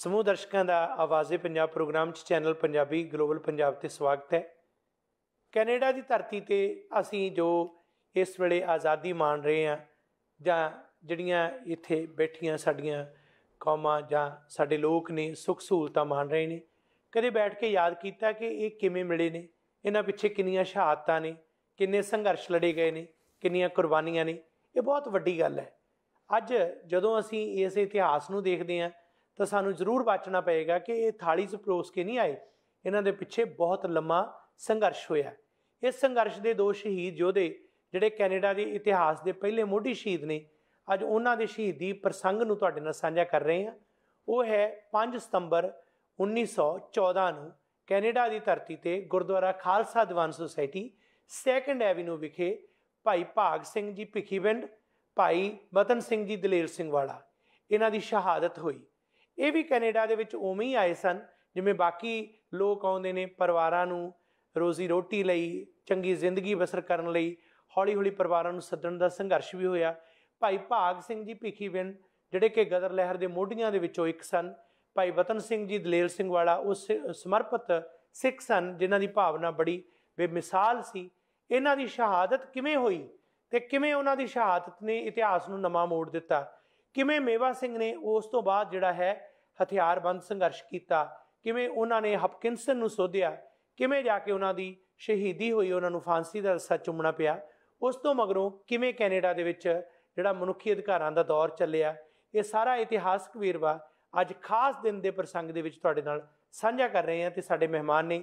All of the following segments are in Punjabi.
ਸਮੂਹ ਦਰਸ਼ਕਾਂ ਦਾ ਆਵਾਜ਼ੇ ਪੰਜਾਬ ਪ੍ਰੋਗਰਾਮ 'ਚ ਚੈਨਲ ਪੰਜਾਬੀ ਗਲੋਬਲ ਪੰਜਾਬ ਤੇ ਸਵਾਗਤ ਹੈ ਕੈਨੇਡਾ ਦੀ ਧਰਤੀ ਤੇ ਅਸੀਂ ਜੋ ਇਸ ਵੇਲੇ ਆਜ਼ਾਦੀ ਮਾਣ ਰਹੇ ਆ ਜਾਂ ਜਿਹੜੀਆਂ ਇੱਥੇ ਬੈਠੀਆਂ ਸਾਡੀਆਂ ਕੌਮਾਂ ਜਾਂ ਸਾਡੇ ਲੋਕ ਨੇ ਸੁੱਖ ਸਹੂਲਤਾਂ ਮਾਣ ਰਹੇ ਨੇ ਕਦੇ ਬੈਠ ਕੇ ਯਾਦ ਕੀਤਾ ਕਿ ਇਹ ਕਿਵੇਂ ਮਿਲੇ ਨੇ ਇਹਨਾਂ ਪਿੱਛੇ ਕਿੰਨੀਆਂ ਸ਼ਹਾਦਤਾਂ ਨੇ ਕਿੰਨੇ ਸੰਘਰਸ਼ ਲੜੇ ਗਏ ਨੇ ਕਿੰਨੀਆਂ ਕੁਰਬਾਨੀਆਂ ਨੇ ਇਹ ਬਹੁਤ ਵੱਡੀ ਗੱਲ ਹੈ ਅੱਜ ਜਦੋਂ ਅਸੀਂ ਇਸ ਇਤਿਹਾਸ ਨੂੰ ਦੇਖਦੇ ਹਾਂ ਤਾਂ ਸਾਨੂੰ ਜ਼ਰੂਰ ਵਾਚਣਾ ਪਏਗਾ ਕਿ ਇਹ ਥਾਲੀ 'ਚ ਪਰੋਸ ਕੇ ਨਹੀਂ ਆਏ ਇਹਨਾਂ ਦੇ ਪਿੱਛੇ ਬਹੁਤ ਲੰਮਾ ਸੰਘਰਸ਼ ਹੋਇਆ ਇਸ ਸੰਘਰਸ਼ ਦੇ ਦੋ ਸ਼ਹੀਦ ਯੋਧੇ ਜਿਹੜੇ ਕੈਨੇਡਾ ਦੇ ਇਤਿਹਾਸ ਦੇ ਪਹਿਲੇ ਮੋਢੀ ਸ਼ਹੀਦ ਨੇ ਅੱਜ ਉਹਨਾਂ ਦੇ ਸ਼ਹੀਦੀ ਪ੍ਰਸੰਗ ਨੂੰ ਤੁਹਾਡੇ ਨਾਲ ਸਾਂਝਾ ਕਰ ਰਹੇ ਹਾਂ ਉਹ ਹੈ 5 ਸਤੰਬਰ 1914 ਨੂੰ ਕੈਨੇਡਾ ਦੀ ਧਰਤੀ ਤੇ Gurdwara Khalsa Diwan Society Second Avenue ਵਿਖੇ ਭਾਈ ਭਾਗ ਸਿੰਘ ਜੀ ਭਿਖੀਵਿੰਡ ਭਾਈ ਬਤਨ ਸਿੰਘ ਜੀ ਦਲੇਰ ਸਿੰਘ ਵਾਲਾ ਇਹਨਾਂ ਦੀ ਸ਼ਹਾਦਤ ਹੋਈ ਇਹ ਵੀ ਕੈਨੇਡਾ ਦੇ ਵਿੱਚ ਉਵੇਂ ਹੀ ਆਏ ਸਨ ਜਿਵੇਂ ਬਾਕੀ ਲੋਕ ਆਉਂਦੇ ਨੇ ਪਰਿਵਾਰਾਂ ਨੂੰ ਰੋਜ਼ੀ ਰੋਟੀ ਲਈ ਚੰਗੀ ਜ਼ਿੰਦਗੀ ਬਸਰ ਕਰਨ ਲਈ ਹੌਲੀ-ਹੌਲੀ ਪਰਿਵਾਰਾਂ ਨੂੰ ਸੱਦਣ ਦਾ ਸੰਘਰਸ਼ ਵੀ ਹੋਇਆ ਭਾਈ ਭਾਗ ਸਿੰਘ ਜੀ ਭਿੱਖੀਵਿੰਡ ਜਿਹੜੇ ਕਿ ਗਦਰ ਲਹਿਰ ਦੇ ਮੋਢੀਆਂ ਦੇ ਵਿੱਚੋਂ ਇੱਕ ਸਨ ਭਾਈ ਵਤਨ ਸਿੰਘ ਜੀ ਦਲੇਲ ਸਿੰਘ ਵਾਲਾ ਉਸ ਸਮਰਪਿਤ ਸਿੱਖ ਸਨ ਜਿਨ੍ਹਾਂ ਦੀ ਭਾਵਨਾ ਬੜੀ ਬੇਮਿਸਾਲ ਸੀ ਇਹਨਾਂ ਦੀ ਸ਼ਹਾਦਤ ਕਿਵੇਂ ਹੋਈ ਤੇ ਕਿਵੇਂ ਉਹਨਾਂ ਦੀ ਸ਼ਹਾਦਤ ਨੇ ਇਤਿਹਾਸ ਨੂੰ ਨਵਾਂ ਮੋੜ ਦਿੱਤਾ ਕਿਵੇਂ ਮੇਵਾ ਸਿੰਘ ਨੇ ਉਸ ਤੋਂ ਬਾਅਦ ਜਿਹੜਾ ਹੈ ਹਥਿਆਰਬੰਦ ਸੰਘਰਸ਼ ਕੀਤਾ ਕਿਵੇਂ ਉਹਨਾਂ ਨੇ ਹਪਕਿੰਸਨ ਨੂੰ ਸੋਧਿਆ ਕਿਵੇਂ ਜਾ ਕੇ ਉਹਨਾਂ ਦੀ ਸ਼ਹੀਦੀ ਹੋਈ ਉਹਨਾਂ ਨੂੰ ਫਾਂਸੀ ਦਾ ਰਸਾ ਚੁੰਮਣਾ ਪਿਆ ਉਸ ਤੋਂ ਮਗਰੋਂ ਕਿਵੇਂ ਕੈਨੇਡਾ ਦੇ ਵਿੱਚ ਜਿਹੜਾ ਮਨੁੱਖੀ ਅਧਿਕਾਰਾਂ ਦਾ ਦੌਰ ਚੱਲਿਆ ਇਹ ਸਾਰਾ ਇਤਿਹਾਸਕ ਵੀਰਵਾ ਅੱਜ ਖਾਸ ਦਿਨ ਦੇ ਪ੍ਰਸੰਗ ਦੇ ਵਿੱਚ ਤੁਹਾਡੇ ਨਾਲ ਸਾਂਝਾ ਕਰ ਰਹੇ ਹਾਂ ਤੇ ਸਾਡੇ ਮਹਿਮਾਨ ਨੇ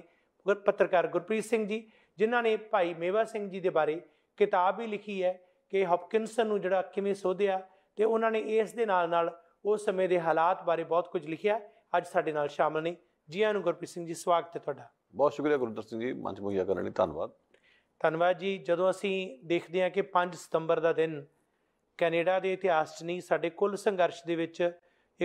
ਪੱਤਰਕਾਰ ਗੁਰਪ੍ਰੀਤ ਸਿੰਘ ਜੀ ਜਿਨ੍ਹਾਂ ਨੇ ਭਾਈ ਮੇਵਾ ਸਿੰਘ ਜੀ ਦੇ ਬਾਰੇ ਕਿਤਾਬ ਵੀ ਲਿਖੀ ਹੈ ਕਿ ਹਪਕਿੰਸਨ ਨੂੰ ਜਿਹੜਾ ਕਿਵੇਂ ਸੋਧਿਆ ਤੇ ਉਹਨਾਂ ਨੇ ਇਸ ਦੇ ਨਾਲ ਨਾਲ ਉਸ ਸਮੇਂ ਦੇ ਹਾਲਾਤ ਬਾਰੇ ਬਹੁਤ ਕੁਝ ਲਿਖਿਆ ਅੱਜ ਸਾਡੇ ਨਾਲ ਸ਼ਾਮਲ ਨੇ ਜੀ ਨੂੰ ਗੁਰਪ੍ਰੀਤ ਸਿੰਘ ਜੀ ਸਵਾਗਤ ਹੈ ਤੁਹਾਡਾ ਬਹੁਤ ਸ਼ੁਕਰੀਆ ਗੁਰਦਰ ਸਿੰਘ ਜੀ ਮੰਚ ਮੁਹਿਆ ਕਰਨ ਲਈ ਧੰਨਵਾਦ ਧੰਨਵਾਦ ਜੀ ਜਦੋਂ ਅਸੀਂ ਦੇਖਦੇ ਹਾਂ ਕਿ 5 ਸਤੰਬਰ ਦਾ ਦਿਨ ਕੈਨੇਡਾ ਦੇ ਇਤਿਹਾਸ 'ਚ ਨਹੀਂ ਸਾਡੇ ਕੁੱਲ ਸੰਘਰਸ਼ ਦੇ ਵਿੱਚ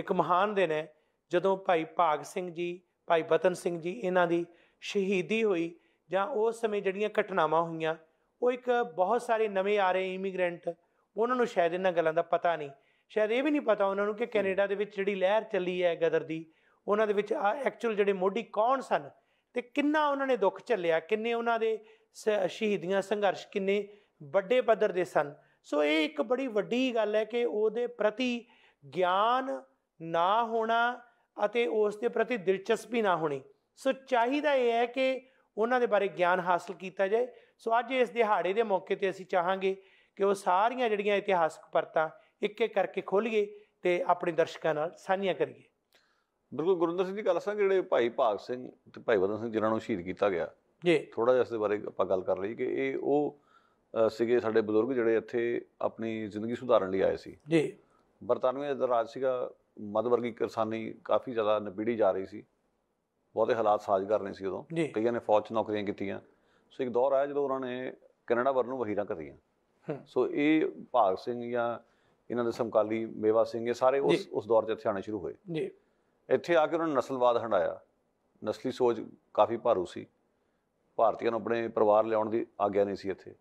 ਇੱਕ ਮਹਾਨ ਦਿਨ ਹੈ ਜਦੋਂ ਭਾਈ ਭਾਗ ਸਿੰਘ ਜੀ ਭਾਈ ਬਤਨ ਸਿੰਘ ਜੀ ਇਹਨਾਂ ਦੀ ਸ਼ਹੀਦੀ ਹੋਈ ਜਾਂ ਉਸ ਸਮੇਂ ਜਿਹੜੀਆਂ ਘਟਨਾਵਾਂ ਹੋਈਆਂ ਉਹ ਇੱਕ ਬਹੁਤ ਸਾਰੇ ਨਵੇਂ ਆ ਰਹੇ ਇਮੀਗ੍ਰੈਂਟ ਉਹਨਾਂ ਨੂੰ ਸ਼ਾਇਦ ਇਹਨਾਂ ਗੱਲਾਂ ਦਾ ਪਤਾ ਨਹੀਂ ਸ਼ਾਇਦ ਇਹ ਵੀ ਨਹੀਂ ਪਤਾ ਉਹਨਾਂ ਨੂੰ ਕਿ ਕੈਨੇਡਾ ਦੇ ਵਿੱਚ ਜਿਹੜੀ ਲਹਿਰ ਚੱਲੀ ਹੈ ਗਦਰ ਦੀ ਉਹਨਾਂ ਦੇ ਵਿੱਚ ਐਕਚੁਅਲ ਜਿਹੜੇ ਮੋਢੀ ਕੌਣ ਸਨ ਤੇ ਕਿੰਨਾ ਉਹਨਾਂ ਨੇ ਦੁੱਖ ਝੱਲਿਆ ਕਿੰਨੇ ਉਹਨਾਂ ਦੇ ਸ਼ਹੀਦੀਆਂ ਸੰਘਰਸ਼ ਕਿੰਨੇ ਵੱਡੇ ਪੱਧਰ ਦੇ ਸਨ ਸੋ ਇਹ ਇੱਕ ਬੜੀ ਵੱਡੀ ਗੱਲ ਹੈ ਕਿ ਉਹਦੇ ਪ੍ਰਤੀ ਗਿਆਨ ਨਾ ਹੋਣਾ ਅਤੇ ਉਸ ਦੇ ਪ੍ਰਤੀ ਦਿਲਚਸਪੀ ਨਾ ਹੋਣੀ ਸੋ ਚਾਹੀਦਾ ਇਹ ਹੈ ਕਿ ਉਹਨਾਂ ਦੇ ਬਾਰੇ ਗਿਆਨ ਹਾਸਲ ਕੀਤਾ ਜਾਏ ਸੋ ਅੱਜ ਇਸ ਦਿਹਾੜੇ ਦੇ ਮੌਕੇ ਤੇ ਅਸੀਂ ਚਾਹਾਂਗੇ ਕਿ ਉਹ ਸਾਰੀਆਂ ਜਿਹੜੀਆਂ ਇਤਿਹਾਸਕ ਪਰਤਾਂ ਇੱਕ ਇੱਕ ਕਰਕੇ ਖੋਲੀਏ ਤੇ ਆਪਣੇ ਦਰਸ਼ਕਾਂ ਨਾਲ ਸਾਂਝੀਆਂ ਕਰੀਏ ਬਿਲਕੁਲ ਗੁਰਿੰਦਰ ਸਿੰਘ ਜੀ ਗੱਲ ਸਾਂ ਜਿਹੜੇ ਭਾਈ ਭਾਗ ਸਿੰਘ ਤੇ ਭਾਈ ਵਦਨ ਸਿੰਘ ਜਿਨ੍ਹਾਂ ਨੂੰ ਸ਼ਹੀਦ ਕੀਤਾ ਗਿਆ ਜੀ ਥੋੜਾ ਜਿਹਾ ਇਸ ਦੇ ਬਾਰੇ ਆਪਾਂ ਗੱਲ ਕਰ ਲਈ ਕਿ ਇਹ ਉਹ ਸੀਗੇ ਸਾਡੇ ਬਜ਼ੁਰਗ ਜਿਹੜੇ ਇੱਥੇ ਆਪਣੀ ਜ਼ਿੰਦਗੀ ਸੁਧਾਰਨ ਲਈ ਆਏ ਸੀ ਜੀ ਬਰਤਾਨਵੀ ਦਾ ਰਾਜ ਸੀਗਾ ਮਦਵਰਗੀ ਵਰਗੀ ਕਿਸਾਨੀ ਕਾਫੀ ਜ਼ਿਆਦਾ ਨਬੀੜੀ ਜਾ ਰਹੀ ਸੀ ਬਹੁਤੇ ਹਾਲਾਤ ਸਾਜ਼ਗਾਰ ਨਹੀਂ ਸੀ ਉਦੋਂ ਕਈਆਂ ਨੇ ਫੌਜ 'ਚ ਨੌਕਰੀਆਂ ਕੀਤੀਆਂ ਸੋ ਇੱਕ ਦੌਰ ਆਇਆ ਜਦੋਂ ਉਹਨਾਂ ਨੇ ਕੈਨੇਡਾ ਵਰ ਨੂੰ ਵਹੀਰਾ ਕਰੀਆਂ ਸੋ ਇਹ ਭਾਗ ਸਿੰਘ ਜਾਂ ਇਹਨਾਂ ਦੇ ਸਮਕਾਲੀ ਮੇਵਾ ਸਿੰਘ ਇਹ ਸਾਰੇ ਉਸ ਉਸ ਦੌਰ 'ਚ ਇੱਥੇ ਆਣੇ ਸ਼ੁਰੂ ਹੋਏ ਜੀ ਇੱਥੇ ਆ ਕੇ ਉਹਨਾਂ ਨੇ ਨਸਲਵਾਦ ਹੰਡਾਇਆ ਨਸਲੀ ਸੋਚ ਕਾਫੀ ਭਾਰੂ ਸੀ ਭਾਰਤੀਆਂ ਨੂੰ ਆਪਣੇ ਪਰਿਵਾਰ ਲਿਆਉਣ ਦੀ ਆਗਿਆ ਨਹੀਂ ਸੀ ਇੱਥੇ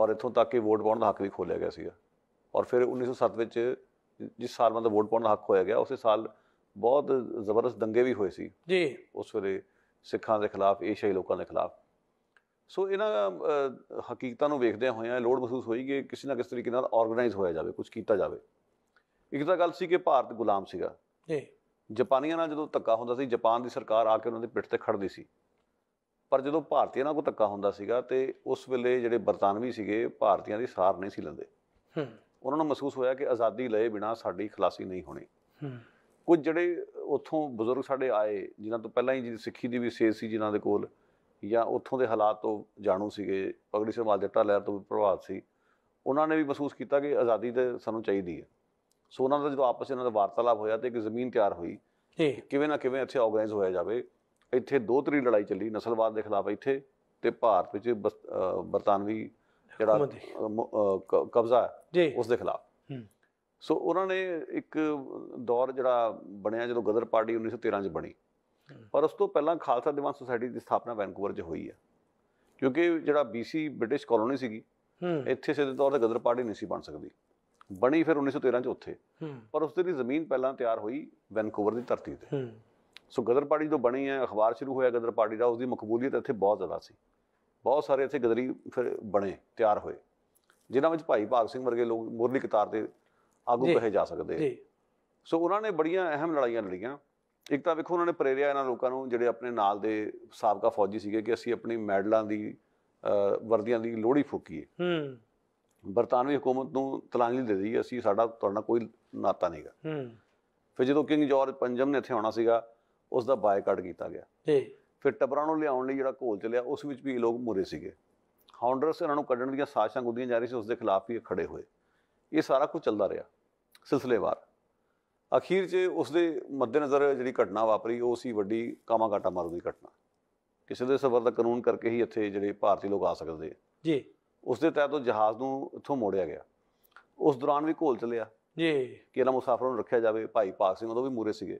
ਔਰ ਇੱਥੋਂ ਤੱਕ ਕਿ ਵੋਟ ਪਾਉਣ ਦਾ ਹੱਕ ਵੀ ਖੋਲਿਆ ਗਿਆ ਸੀਗਾ ਔਰ ਫਿਰ 1907 ਵਿੱਚ ਜਿਸ ਸਾਲ ਮਤਲਬ ਵੋਟ ਪਾਉਣ ਦਾ ਹੱਕ ਹੋਇਆ ਗਿਆ ਉਸੇ ਸਾਲ ਬਹੁਤ ਜ਼ਬਰਦਸਤ ਦੰਗੇ ਵੀ ਹੋਏ ਸੀ ਜੀ ਉਸ ਵੇਲੇ ਸਿੱਖਾਂ ਦੇ ਖਿਲਾਫ ਏਸ਼ੀਆਈ ਲੋਕਾਂ ਦੇ ਖਿਲਾਫ ਸੋ ਇਹਨਾਂ ਹਕੀਕਤਾਂ ਨੂੰ ਵੇਖਦਿਆਂ ਹੋਇਆਂ ਲੋੜ ਮਹਿਸੂਸ ਹੋਈ ਕਿ ਕਿਸੇ ਨਾ ਕਿਸੇ ਤਰੀਕੇ ਨਾਲ ਆਰਗੇਨਾਈਜ਼ ਹੋਇਆ ਜਾਵੇ ਕੁਝ ਕੀਤਾ ਜਾਵੇ ਇੱਕ ਤਾਂ ਗੱਲ ਸੀ ਕਿ ਭਾਰਤ ਗੁਲਾਮ ਸੀਗਾ ਜੀ ਜਾਪਾਨੀਆਂ ਨਾਲ ਜਦੋਂ ਧੱਕਾ ਹੁੰਦਾ ਸੀ ਜਾਪਾਨ ਦੀ ਸਰਕਾਰ ਆ ਕੇ ਉਹਨਾਂ ਦੇ ਪਿੱਠ ਤੇ ਖੜਦੀ ਸੀ ਪਰ ਜਦੋਂ ਭਾਰਤੀਆਂ ਨਾਲ ਕੋਈ ਧੱਕਾ ਹੁੰਦਾ ਸੀਗਾ ਤੇ ਉਸ ਵੇਲੇ ਜਿਹੜੇ ਬਰਤਾਨਵੀ ਸੀਗੇ ਭਾਰਤੀਆਂ ਦੀ ਸਾਰ ਨਹੀਂ ਸੀ ਲੈਂਦੇ ਹੂੰ ਉਹਨਾਂ ਨੂੰ ਮਹਿਸੂਸ ਹੋਇਆ ਕਿ ਆਜ਼ਾਦੀ ਲਏ ਬਿਨਾ ਸਾਡੀ ਖਲਾਸੀ ਨਹੀਂ ਹੋਣੀ ਹੂੰ ਕੁਝ ਜਿਹੜੇ ਉਥੋਂ ਬਜ਼ੁਰਗ ਸਾਡੇ ਆਏ ਜਿਨ੍ਹਾਂ ਤੋਂ ਪਹਿਲਾਂ ਹੀ ਜਿਹੜੀ ਸਿੱਖੀ ਦੀ ਵੀ ਸੇਜ ਸੀ ਜਿਨ੍ਹਾਂ ਦੇ ਕੋਲ ਜਾਂ ਉੱਥੋਂ ਦੇ ਹਾਲਾਤ ਤੋਂ ਜਾਣੂ ਸੀਗੇ ਪਗੜੀ ਸਮਾਜ ਦਿੱਤਾ ਲਹਿਰ ਤੋਂ ਪ੍ਰਭਾਵਿਤ ਸੀ ਉਹਨਾਂ ਨੇ ਵੀ ਮਹਿਸੂਸ ਕੀਤਾ ਕਿ ਆਜ਼ਾਦੀ ਤੇ ਸਾਨੂੰ ਚਾਹੀਦੀ ਹੈ ਸੋ ਉਹਨਾਂ ਦਾ ਜਦੋਂ ਆਪਸ ਵਿੱਚ ਉਹਨਾਂ ਦਾ ਵਾਰਤਾਲਾਪ ਹੋਇਆ ਤੇ ਇੱਕ ਜ਼ਮੀਨ ਤਿਆਰ ਹੋਈ ਕਿਵੇਂ ਨਾ ਕਿਵੇਂ ਇੱਥੇ ਆਰਗੇਨਾਈਜ਼ ਹੋਇਆ ਜਾਵੇ ਇੱਥੇ ਦੋ ਤਰੀ ਲੜਾਈ ਚੱਲੀ ਨਸਲਵਾਦ ਦੇ ਖਿਲਾਫ ਇੱਥੇ ਤੇ ਭਾਰਤ ਵਿੱਚ ਬਰਤਾਨਵੀ ਜਿਹੜਾ ਕਬਜ਼ਾ ਉਸ ਦੇ ਖਿਲਾਫ ਸੋ ਉਹਨਾਂ ਨੇ ਇੱਕ ਦੌਰ ਜਿਹੜਾ ਬਣਿਆ ਜਦੋਂ ਗਦਰ ਪਾਰਟੀ 1913 ਚ ਬਣੀ ਪਰ ਉਸ ਤੋਂ ਪਹਿਲਾਂ ਖਾਲਸਾ ਦਿਵਾਨ ਸੁਸਾਇਟੀ ਦੀ ਸਥਾਪਨਾ ਵੈਨਕੂਵਰ 'ਚ ਹੋਈ ਆ ਕਿਉਂਕਿ ਜਿਹੜਾ BC ਬ੍ਰਿਟਿਸ਼ ਕਾਲੋਨੀ ਸੀਗੀ ਇੱਥੇ ਸਿੱਧੇ ਤੌਰ ਤੇ ਗਦਰ ਪਾਰਟੀ ਨਹੀਂ ਸੀ ਬਣ ਸਕਦੀ ਬਣੀ ਫਿਰ 1913 'ਚ ਉੱਥੇ ਪਰ ਉਸ ਦੀ ਜ਼ਮੀਨ ਪਹਿਲਾਂ ਤਿਆਰ ਹੋਈ ਵੈਨਕੂਵਰ ਦੀ ਧਰਤੀ ਤੇ ਸੋ ਗਦਰ ਪਾਰਟੀ ਤੋਂ ਬਣੀ ਹੈ ਅਖਬਾਰ ਸ਼ੁਰੂ ਹੋਇਆ ਗਦਰ ਪਾਰਟੀ ਦਾ ਉਸ ਦੀ ਮਕਬੂਲੀਅਤ ਇੱਥੇ ਬਹੁਤ ਜ਼ਿਆਦਾ ਸੀ ਬਹੁਤ ਸਾਰੇ ਇੱਥੇ ਗਦਰੀ ਫਿਰ ਬਣੇ ਤਿਆਰ ਹੋਏ ਜਿਨ੍ਹਾਂ ਵਿੱਚ ਭਾਈ ਭਾਗ ਸਿੰਘ ਵਰਗੇ ਲੋਕ ਮੋਰਲੀ ਕਤਾਰ ਦੇ ਆਗੂ ਕਹੇ ਜਾ ਸਕਦੇ ਸੋ ਉਹਨਾਂ ਨੇ ਬੜੀਆਂ ਅਹਿਮ ਲੜਾਈਆਂ ਲੜੀਆਂ ਇੱਕ ਤਾਂ ਵੇਖੋ ਉਹਨਾਂ ਨੇ ਪ੍ਰੇਰਿਆ ਇਹਨਾਂ ਲੋਕਾਂ ਨੂੰ ਜਿਹੜੇ ਆਪਣੇ ਨਾਲ ਦੇ ਸਾਬਕਾ ਫੌਜੀ ਸੀਗੇ ਕਿ ਅਸੀਂ ਆਪਣੀ ਮੈਡਲਾਂ ਦੀ ਵਰਦੀਆਂ ਦੀ ਲੋੜੀ ਫੂਕੀਏ ਹੂੰ ਬਰਤਾਨਵੀ ਹਕੂਮਤ ਨੂੰ ਨਹੀਂ ਦੇ ਦਈ ਅਸੀਂ ਸਾਡਾ ਤੁਹਾਡਾ ਕੋਈ ਨਾਤਾ ਨਹੀਂਗਾ ਹੂੰ ਫਿਰ ਜਦੋਂ ਕਿੰਗ ਜਾਰਜ ਪੰਜਮ ਨੇ ਇੱਥੇ ਆਉਣਾ ਸੀਗਾ ਉਸ ਦਾ ਬਾਇਕਾਟ ਕੀਤਾ ਗਿਆ ਜੀ ਫਿਰ ਟਬਰਾਂ ਨੂੰ ਲਿਆਉਣ ਲਈ ਜਿਹੜਾ ਘੋਲ ਚੱਲਿਆ ਉਸ ਵਿੱਚ ਵੀ ਲੋਕ ਮੁਰੇ ਸੀਗੇ ਹੌਂਡਰਸ ਇਹਨਾਂ ਨੂੰ ਕੱਢਣ ਦੀਆਂ ਸਾਜ਼ਿਸ਼ਾਂ ਗੁੱਦੀਆਂ ਜਾ ਰਹੀ ਸੀ ਉਸ ਦੇ ਖਿਲਾਫ ਵੀ ਖੜੇ ਹੋਏ ਇਹ ਸਾਰਾ ਕੁਝ ਚੱਲਦਾ ਰਿਹਾ ਸਿਲਸਿਲੇਵਾਰ ਅਖੀਰ 'ਚ ਉਸ ਦੇ ਮੱਦੇਨਜ਼ਰ ਜਿਹੜੀ ਘਟਨਾ ਵਾਪਰੀ ਉਹ ਸੀ ਵੱਡੀ ਕਾਮਾਗਾਟਾ ਮਾਰੂ ਦੀ ਘਟਨਾ ਕਿਸੇ ਦੇ ਸਬਰ ਦਾ ਕਾਨੂੰਨ ਕਰਕੇ ਹੀ ਇੱਥੇ ਜਿਹੜੇ ਭਾਰਤੀ ਲੋਕ ਆ ਸਕਦੇ ਜੀ ਉਸ ਦੇ ਤਹਿਤ ਉਹ ਜਹਾਜ਼ ਨੂੰ ਇੱਥੋਂ ਮੋੜਿਆ ਗਿਆ ਉਸ ਦੌਰਾਨ ਵੀ ਘੋਲ ਚੱਲਿਆ ਜੀ ਕਿ ਇਹਨਾਂ ਮੁਸਾਫਰਾਂ ਨੂੰ ਰੱਖਿਆ ਜਾਵੇ ਭਾਈ ਪਾਕ ਸਿੰਘ ਉਹਦੇ ਵੀ ਮੂਰੇ ਸੀਗੇ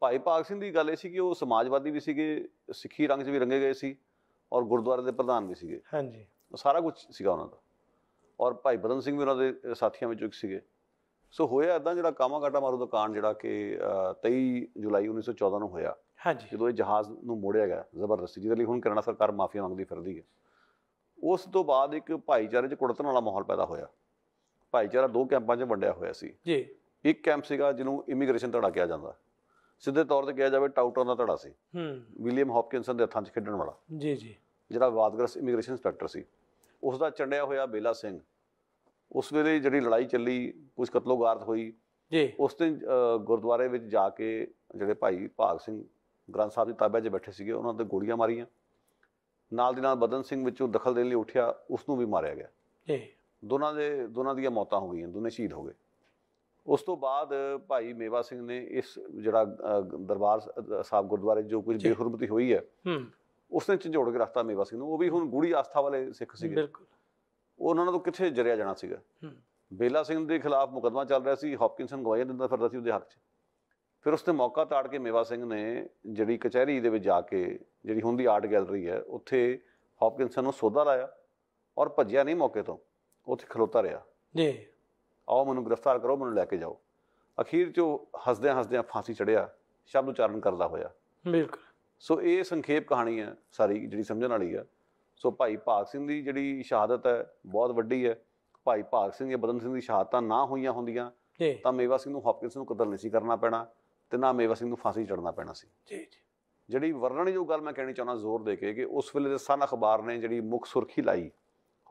ਭਾਈ ਪਾਕ ਸਿੰਘ ਦੀ ਗੱਲ ਇਹ ਸੀ ਕਿ ਉਹ ਸਮਾਜਵਾਦੀ ਵੀ ਸੀਗੇ ਸਿੱਖੀ ਰੰਗ 'ਚ ਵੀ ਰੰਗੇ ਗਏ ਸੀ ਔਰ ਗੁਰਦੁਆਰੇ ਦੇ ਪ੍ਰਧਾਨ ਵੀ ਸੀਗੇ ਹਾਂਜੀ ਸਾਰਾ ਕੁਝ ਸੀਗਾ ਉਹਨਾਂ ਦਾ ਔਰ ਭਾਈ ਬਦਨ ਸਿੰਘ ਵੀ ਉਹਨਾਂ ਦੇ ਸਾਥੀਆਂ ਵਿੱਚੋਂ ਇੱਕ ਸੀਗੇ ਸੋ ਹੋਇਆ ਇਦਾਂ ਜਿਹੜਾ ਕਾਮਾ ਕਾਟਾ ਮਾਰੂ ਦੁਕਾਨ ਜਿਹੜਾ ਕਿ 23 ਜੁਲਾਈ 1914 ਨੂੰ ਹੋਇਆ ਹਾਂਜੀ ਜਦੋਂ ਇਹ ਜਹਾਜ਼ ਨੂੰ ਮੋੜਿਆ ਗਿਆ ਜ਼ਬਰਦਸਤੀ ਜਿਹਦੇ ਲਈ ਹੁਣ ਕੈਨੇਡਾ ਸਰਕਾਰ ਮਾਫੀਆ ਮੰਗਦੀ ਫਿਰਦੀ ਹੈ ਉਸ ਤੋਂ ਬਾਅਦ ਇੱਕ ਭਾਈਚਾਰੇ 'ਚ ਕੁੜਤਣ ਵਾਲਾ ਮਾਹੌਲ ਪੈਦਾ ਹੋਇਆ ਭਾਈਚਾਰਾ ਦੋ ਕੈਂਪਾਂ 'ਚ ਵੰਡਿਆ ਹੋਇਆ ਸੀ ਜੀ ਇੱਕ ਕੈਂਪ ਸੀਗਾ ਜਿਹਨੂੰ ਇਮੀਗ੍ਰੇਸ਼ਨ ਧੜਾ ਕਿਹਾ ਜਾਂਦਾ ਸਿੱਧੇ ਤੌਰ ਤੇ ਕਿਹਾ ਜਾਵੇ ਟਾਊਟਨ ਦਾ ਧੜਾ ਸੀ ਹੂੰ ਵਿਲੀਅਮ ਹੌਪਕਿੰਸਨ ਦੇ ਹੱਥਾਂ 'ਚ ਖੇਡਣ ਵਾਲਾ ਜੀ ਜੀ ਜਿਹੜਾ ਵਾਦਗਰਸ ਇਮੀਗ੍ਰੇਸ਼ਨ ਇੰਸਪੈਕਟਰ ਸੀ ਉਸ ਦਾ ਚੰਡਿਆ ਹੋਇਆ ਬੇਲਾ ਸਿੰਘ ਉਸ ਵੇਲੇ ਜਿਹੜੀ ਲੜਾਈ ਚੱਲੀ ਕੁਝ ਕਤਲੋਗਾਰਤ ਹੋਈ ਜੀ ਉਸ ਦਿਨ ਗੁਰਦੁਆਰੇ ਵਿੱਚ ਜਾ ਕੇ ਜਿਹੜੇ ਭਾਈ ਭਾਗ ਸਿੰਘ ਗ੍ਰੰਥ ਸਾਹਿਬ ਦੀ ਤਾਬਿਆ 'ਚ ਬੈਠੇ ਸੀਗੇ ਉਹਨਾਂ ਤੇ ਗੋਲੀਆਂ ਮਾਰੀਆਂ ਨਾਲ ਦੀ ਨਾਲ ਬਦਨ ਸਿੰਘ ਵਿੱਚੋਂ ਦਖਲ ਦੇਣ ਲਈ ਉੱਠਿਆ ਉਸ ਨੂੰ ਵੀ ਮਾਰਿਆ ਗਿਆ ਜੀ ਦੋਨਾਂ ਦੇ ਦੋਨਾਂ ਦੀਆਂ ਮੌਤਾਂ ਹੋ ਗਈਆਂ ਦੋਨੇ ਸ਼ਹੀਦ ਹੋ ਗਏ ਉਸ ਤੋਂ ਬਾਅਦ ਭਾਈ ਮੇਵਾ ਸਿੰਘ ਨੇ ਇਸ ਜਿਹੜਾ ਦਰਬਾਰ ਸਾਹਿਬ ਗੁਰਦੁਆਰੇ ਜੋ ਕੁਝ ਬੇਹਰਮਤੀ ਹੋਈ ਹੈ ਹੂੰ ਉਸਨੇ ਝੰਡੋੜ ਕੇ ਰੱਖਤਾ ਮੇਵਾ ਸਿੰਘ ਨੂੰ ਉਹ ਵੀ ਹੁਣ ਗੂੜੀ ਆਸਥਾ ਵਾਲੇ ਸਿੱਖ ਸੀਗੇ ਬਿਲਕੁਲ ਉਹਨਾਂ ਤੋਂ ਕਿੱਥੇ ਜਰਿਆ ਜਾਣਾ ਸੀਗਾ ਬੇਲਾ ਸਿੰਘ ਦੇ ਖਿਲਾਫ ਮੁਕਦਮਾ ਚੱਲ ਰਿਹਾ ਸੀ ਹੌਪਕਿੰਸਨ ਗਵਾਇਆ ਦਿੰਦਾ ਫਿਰਦਾ ਸੀ ਉਹਦੇ ਹੱਕ 'ਚ ਫਿਰ ਉਸ ਤੇ ਮੌਕਾ ਤਾੜ ਕੇ ਮੇਵਾ ਸਿੰਘ ਨੇ ਜਿਹੜੀ ਕਚਹਿਰੀ ਦੇ ਵਿੱਚ ਜਾ ਕੇ ਜਿਹੜੀ ਹੁੰਦੀ ਦੀ ਆਰਟ ਗੈਲਰੀ ਹੈ ਉੱਥੇ ਹੌਪਕਿੰਸਨ ਨੂੰ ਸੋਧਾ ਲਾਇਆ ਔਰ ਭੱਜਿਆ ਨਹੀਂ ਮੌਕੇ ਤੋਂ ਉੱਥੇ ਖਲੋਤਾ ਰਿਹਾ ਜੀ ਆਓ ਮੈਨੂੰ ਗ੍ਰਿਫਤਾਰ ਕਰੋ ਮੈਨੂੰ ਲੈ ਕੇ ਜਾਓ ਅਖੀਰ 'ਚ ਹੱਸਦਿਆਂ ਹੱਸਦਿਆਂ ਫਾਂਸੀ ਚੜਿਆ ਸ਼ਬਦ ਉਚਾਰਨ ਕਰਦਾ ਹੋਇਆ ਬਿਲਕੁਲ ਸੋ ਇਹ ਸੰਖੇਪ ਕਹਾਣੀ ਹੈ ਸਾਰੀ ਜਿਹੜੀ ਸਮਝਣ ਵਾਲੀ ਹੈ ਸੋ ਭਾਈ ਭਾਗ ਸਿੰਘ ਦੀ ਜਿਹੜੀ ਸ਼ਹਾਦਤ ਹੈ ਬਹੁਤ ਵੱਡੀ ਹੈ ਭਾਈ ਭਾਗ ਸਿੰਘ ਜਾਂ ਬਦਨ ਸਿੰਘ ਦੀ ਸ਼ਹਾਦਤਾਂ ਨਾ ਹੋਈਆਂ ਹੁੰਦੀਆਂ ਤਾਂ ਮੇਵਾ ਸਿੰਘ ਨੂੰ ਹੌਪਕਿੰਸ ਨੂੰ ਕਤਲ ਨਹੀਂ ਸੀ ਕਰਨਾ ਪੈਣਾ ਤੇ ਨਾ ਮੇਵਾ ਸਿੰਘ ਨੂੰ ਫਾਂਸੀ ਚੜਨਾ ਪੈਣਾ ਸੀ ਜੀ ਜੀ ਜਿਹੜੀ ਵਰਣਨਯੋਗ ਗੱਲ ਮੈਂ ਕਹਿਣੀ ਚਾਹੁੰਦਾ ਜ਼ੋਰ ਦੇ ਕੇ ਕਿ ਉਸ ਵੇਲੇ ਦੇ ਸਨ ਅਖਬਾਰ ਨੇ ਜਿਹੜੀ ਮੁੱਖ ਸੁਰਖੀ ਲਾਈ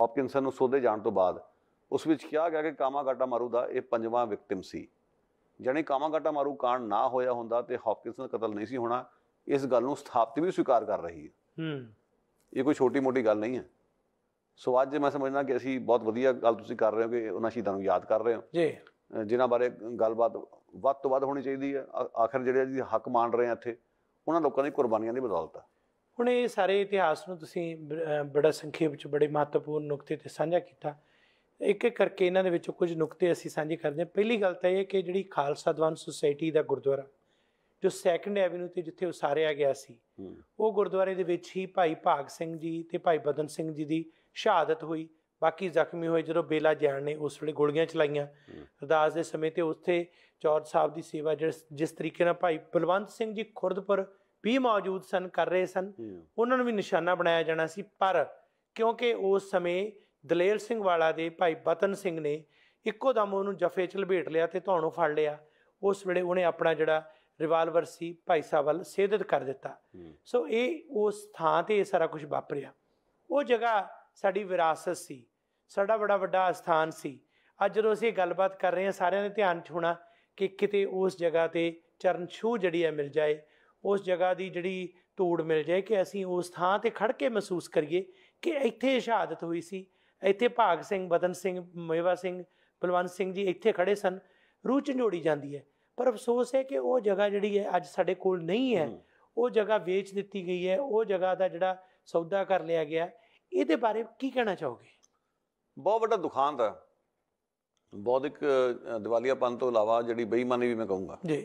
ਹੌਪਕਿੰਸਨ ਨੂੰ ਸੋਧੇ ਜਾਣ ਤੋਂ ਬਾਅਦ ਉਸ ਵਿੱਚ ਕਿਹਾ ਗਿਆ ਕਿ ਕਾਮਾਗਾਟਾ ਮਾਰੂ ਦਾ ਇਹ ਪੰਜਵਾਂ ਵਿਕਟਿਮ ਸੀ ਜਾਨੀ ਕਾਮਾਗਾਟਾ ਮਾਰੂ ਕਾਂਡ ਨਾ ਹੋਇਆ ਹੁੰਦਾ ਤੇ ਨੂੰ ਕਤਲ ਨਹੀਂ ਸੀ ਹੋਣਾ ਇਸ ਗੱਲ ਨੂੰ ਸਥਾਪਿਤ ਵੀ ਸਵੀਕਾਰ ਕਰ ਰਹੀ ਹੈ ਹੂੰ ਇਹ ਕੋਈ ਛੋਟੀ ਮੋਟੀ ਗੱਲ ਨਹੀਂ ਹੈ ਸੋ ਅੱਜ ਮੈਂ ਸਮਝਦਾ ਕਿ ਅਸੀਂ ਬਹੁਤ ਵਧੀਆ ਗੱਲ ਤੁਸੀਂ ਕਰ ਰਹੇ ਹੋ ਕਿ ਉਹਨਾਂ ਸ਼ਹੀਦਾਂ ਨੂੰ ਯਾਦ ਕਰ ਰਹੇ ਹੋ ਜੀ ਜਿਨ੍ਹਾਂ ਬਾਰੇ ਗੱਲਬਾਤ ਵੱਧ ਤੋਂ ਵੱਧ ਹੋਣੀ ਚਾਹੀਦੀ ਹੈ ਆਖਰ ਜਿਹੜੇ ਜੀ ਹੱਕ ਮੰਨ ਰਹੇ ਆ ਇੱਥੇ ਉਹਨਾਂ ਲੋਕਾਂ ਦੀ ਕੁਰਬਾਨੀਆਂ ਦੀ ਬਦੌਲਤ ਹੁਣ ਇਹ ਸਾਰੇ ਇਤਿਹਾਸ ਨੂੰ ਤੁਸੀਂ ਬੜਾ ਸੰਖੇਪ ਵਿੱਚ ਬੜੇ ਮਹੱਤਵਪੂਰਨ ਨੁਕਤੇ ਤੇ ਸਾਂਝਾ ਕੀਤਾ ਇੱਕ ਇੱਕ ਕਰਕੇ ਇਹਨਾਂ ਦੇ ਵਿੱਚੋਂ ਕੁਝ ਨੁਕਤੇ ਅਸੀਂ ਸਾਂਝੇ ਕਰਦੇ ਹਾਂ ਪਹਿਲੀ ਗੱਲ ਤਾਂ ਇਹ ਕਿ ਜਿਹੜੀ ਖਾਲਸਾ ਦਵਾਨ ਸੁਸਾਇਟੀ ਦਾ ਗੁਰਦੁਆਰਾ ਜੋ ਸੈਕੰਡ ਐਵੇਨਿਊ ਤੇ ਜਿੱਥੇ ਉਸਾਰਿਆ ਗਿਆ ਸੀ ਉਹ ਗੁਰਦੁਆਰੇ ਦੇ ਵਿੱਚ ਹੀ ਭਾਈ ਭਾਗ ਸਿੰਘ ਜੀ ਤੇ ਭਾਈ ਬਦਨ ਸਿੰਘ ਜੀ ਦੀ ਸ਼ਹਾਦਤ ਹੋਈ ਬਾਕੀ ਜ਼ਖਮੀ ਹੋਏ ਜਦੋਂ ਬੇਲਾ ਜੈਨ ਨੇ ਉਸ ਵੇਲੇ ਗੋਲੀਆਂ ਚਲਾਈਆਂ ਅਰਦਾਸ ਦੇ ਸਮੇਂ ਤੇ ਉੱਥੇ ਚੌਰ ਸਾਹਿਬ ਦੀ ਸੇਵਾ ਜਿਸ ਤਰੀਕੇ ਨਾਲ ਭਾਈ ਬਲਵੰਤ ਸਿੰਘ ਜੀ ਖੁਰਦਪੁਰ ਵੀ ਮੌਜੂਦ ਸਨ ਕਰ ਰਹੇ ਸਨ ਉਹਨਾਂ ਨੂੰ ਵੀ ਨਿਸ਼ਾਨਾ ਬਣਾਇਆ ਜਾਣਾ ਸੀ ਪਰ ਕਿਉਂਕਿ ਉਸ ਸਮੇਂ ਦਲੇਰ ਸਿੰਘ ਵਾਲਾ ਦੇ ਭਾਈ ਬਤਨ ਸਿੰਘ ਨੇ ਇੱਕੋ ਦਮ ਉਹਨੂੰ ਜਫੇ ਚ ਲਪੇਟ ਲਿਆ ਤੇ ਤੁਹਾਨੂੰ ਫੜ ਲਿਆ ਉਸ ਵੇਲੇ ਉਹਨੇ ਆਪਣਾ ਜਿਹੜਾ ਰਿਵਾਲਵਰ ਸੀ ਭਾਈ ਸਾਹਿਬ ਵੱਲ ਸੇਧਿਤ ਕਰ ਦਿੱਤਾ ਸੋ ਇਹ ਉਸ ਥਾਂ ਤੇ ਇਹ ਸਾਰਾ ਕੁਝ ਵਾਪਰਿਆ ਉਹ ਜਗ੍ਹਾ ਸਾਡੀ ਵਿਰਾਸਤ ਸੀ ਸਾਡਾ ਬੜਾ ਵੱਡਾ ਸਥਾਨ ਸੀ ਅੱਜ ਜਦੋਂ ਅਸੀਂ ਗੱਲਬਾਤ ਕਰ ਰਹੇ ਹਾਂ ਸਾਰਿਆਂ ਦੇ ਧਿਆਨ 'ਚ ਹੋਣਾ ਕਿ ਕਿਤੇ ਉਸ ਜਗ੍ਹਾ ਤੇ ਚਰਨ ਛੂ ਜਿਹੜੀ ਹੈ ਮਿਲ ਜਾਏ ਉਸ ਜਗ੍ਹਾ ਦੀ ਜਿਹੜੀ ਧੂੜ ਮਿਲ ਜਾਏ ਕਿ ਅਸੀਂ ਉਸ ਥਾਂ ਤੇ ਖੜ ਕੇ ਮਹਿਸੂਸ ਕਰੀਏ ਕਿ ਇੱਥੇ ਸ਼ਹਾਦਤ ਹੋਈ ਸੀ ਇੱਥੇ ਭਾਗ ਸਿੰਘ ਬਦਨ ਸਿੰਘ ਮੇਵਾ ਸਿੰਘ ਬਲਵੰਤ ਸਿੰਘ ਜੀ ਇੱਥੇ ਖੜੇ ਸਨ ਰੂਹ ਝੰਡੋੜੀ ਜਾਂਦੀ ਹੈ ਪਰ ਅਫਸੋਸ ਹੈ ਕਿ ਉਹ ਜਗ੍ਹਾ ਜਿਹੜੀ ਹੈ ਅੱਜ ਸਾਡੇ ਕੋਲ ਨਹੀਂ ਹੈ ਉਹ ਜਗ੍ਹਾ ਵੇਚ ਦਿੱਤੀ ਗਈ ਹੈ ਉਹ ਜਗ੍ਹਾ ਦਾ ਜਿਹੜਾ ਸੌਦਾ ਕਰ ਲਿਆ ਗਿਆ ਇਹਦੇ ਬਾਰੇ ਕੀ ਕਹਿਣਾ ਚਾਹੋਗੇ ਬਹੁਤ ਵੱਡਾ ਦੁਖਾਂਤ ਹੈ ਬੌਧਿਕ ਦਿਵਾਲੀਆਪਨ ਤੋਂ ਇਲਾਵਾ ਜਿਹੜੀ ਬੇਈਮਾਨੀ ਵੀ ਮੈਂ ਕਹੂੰਗਾ ਜੀ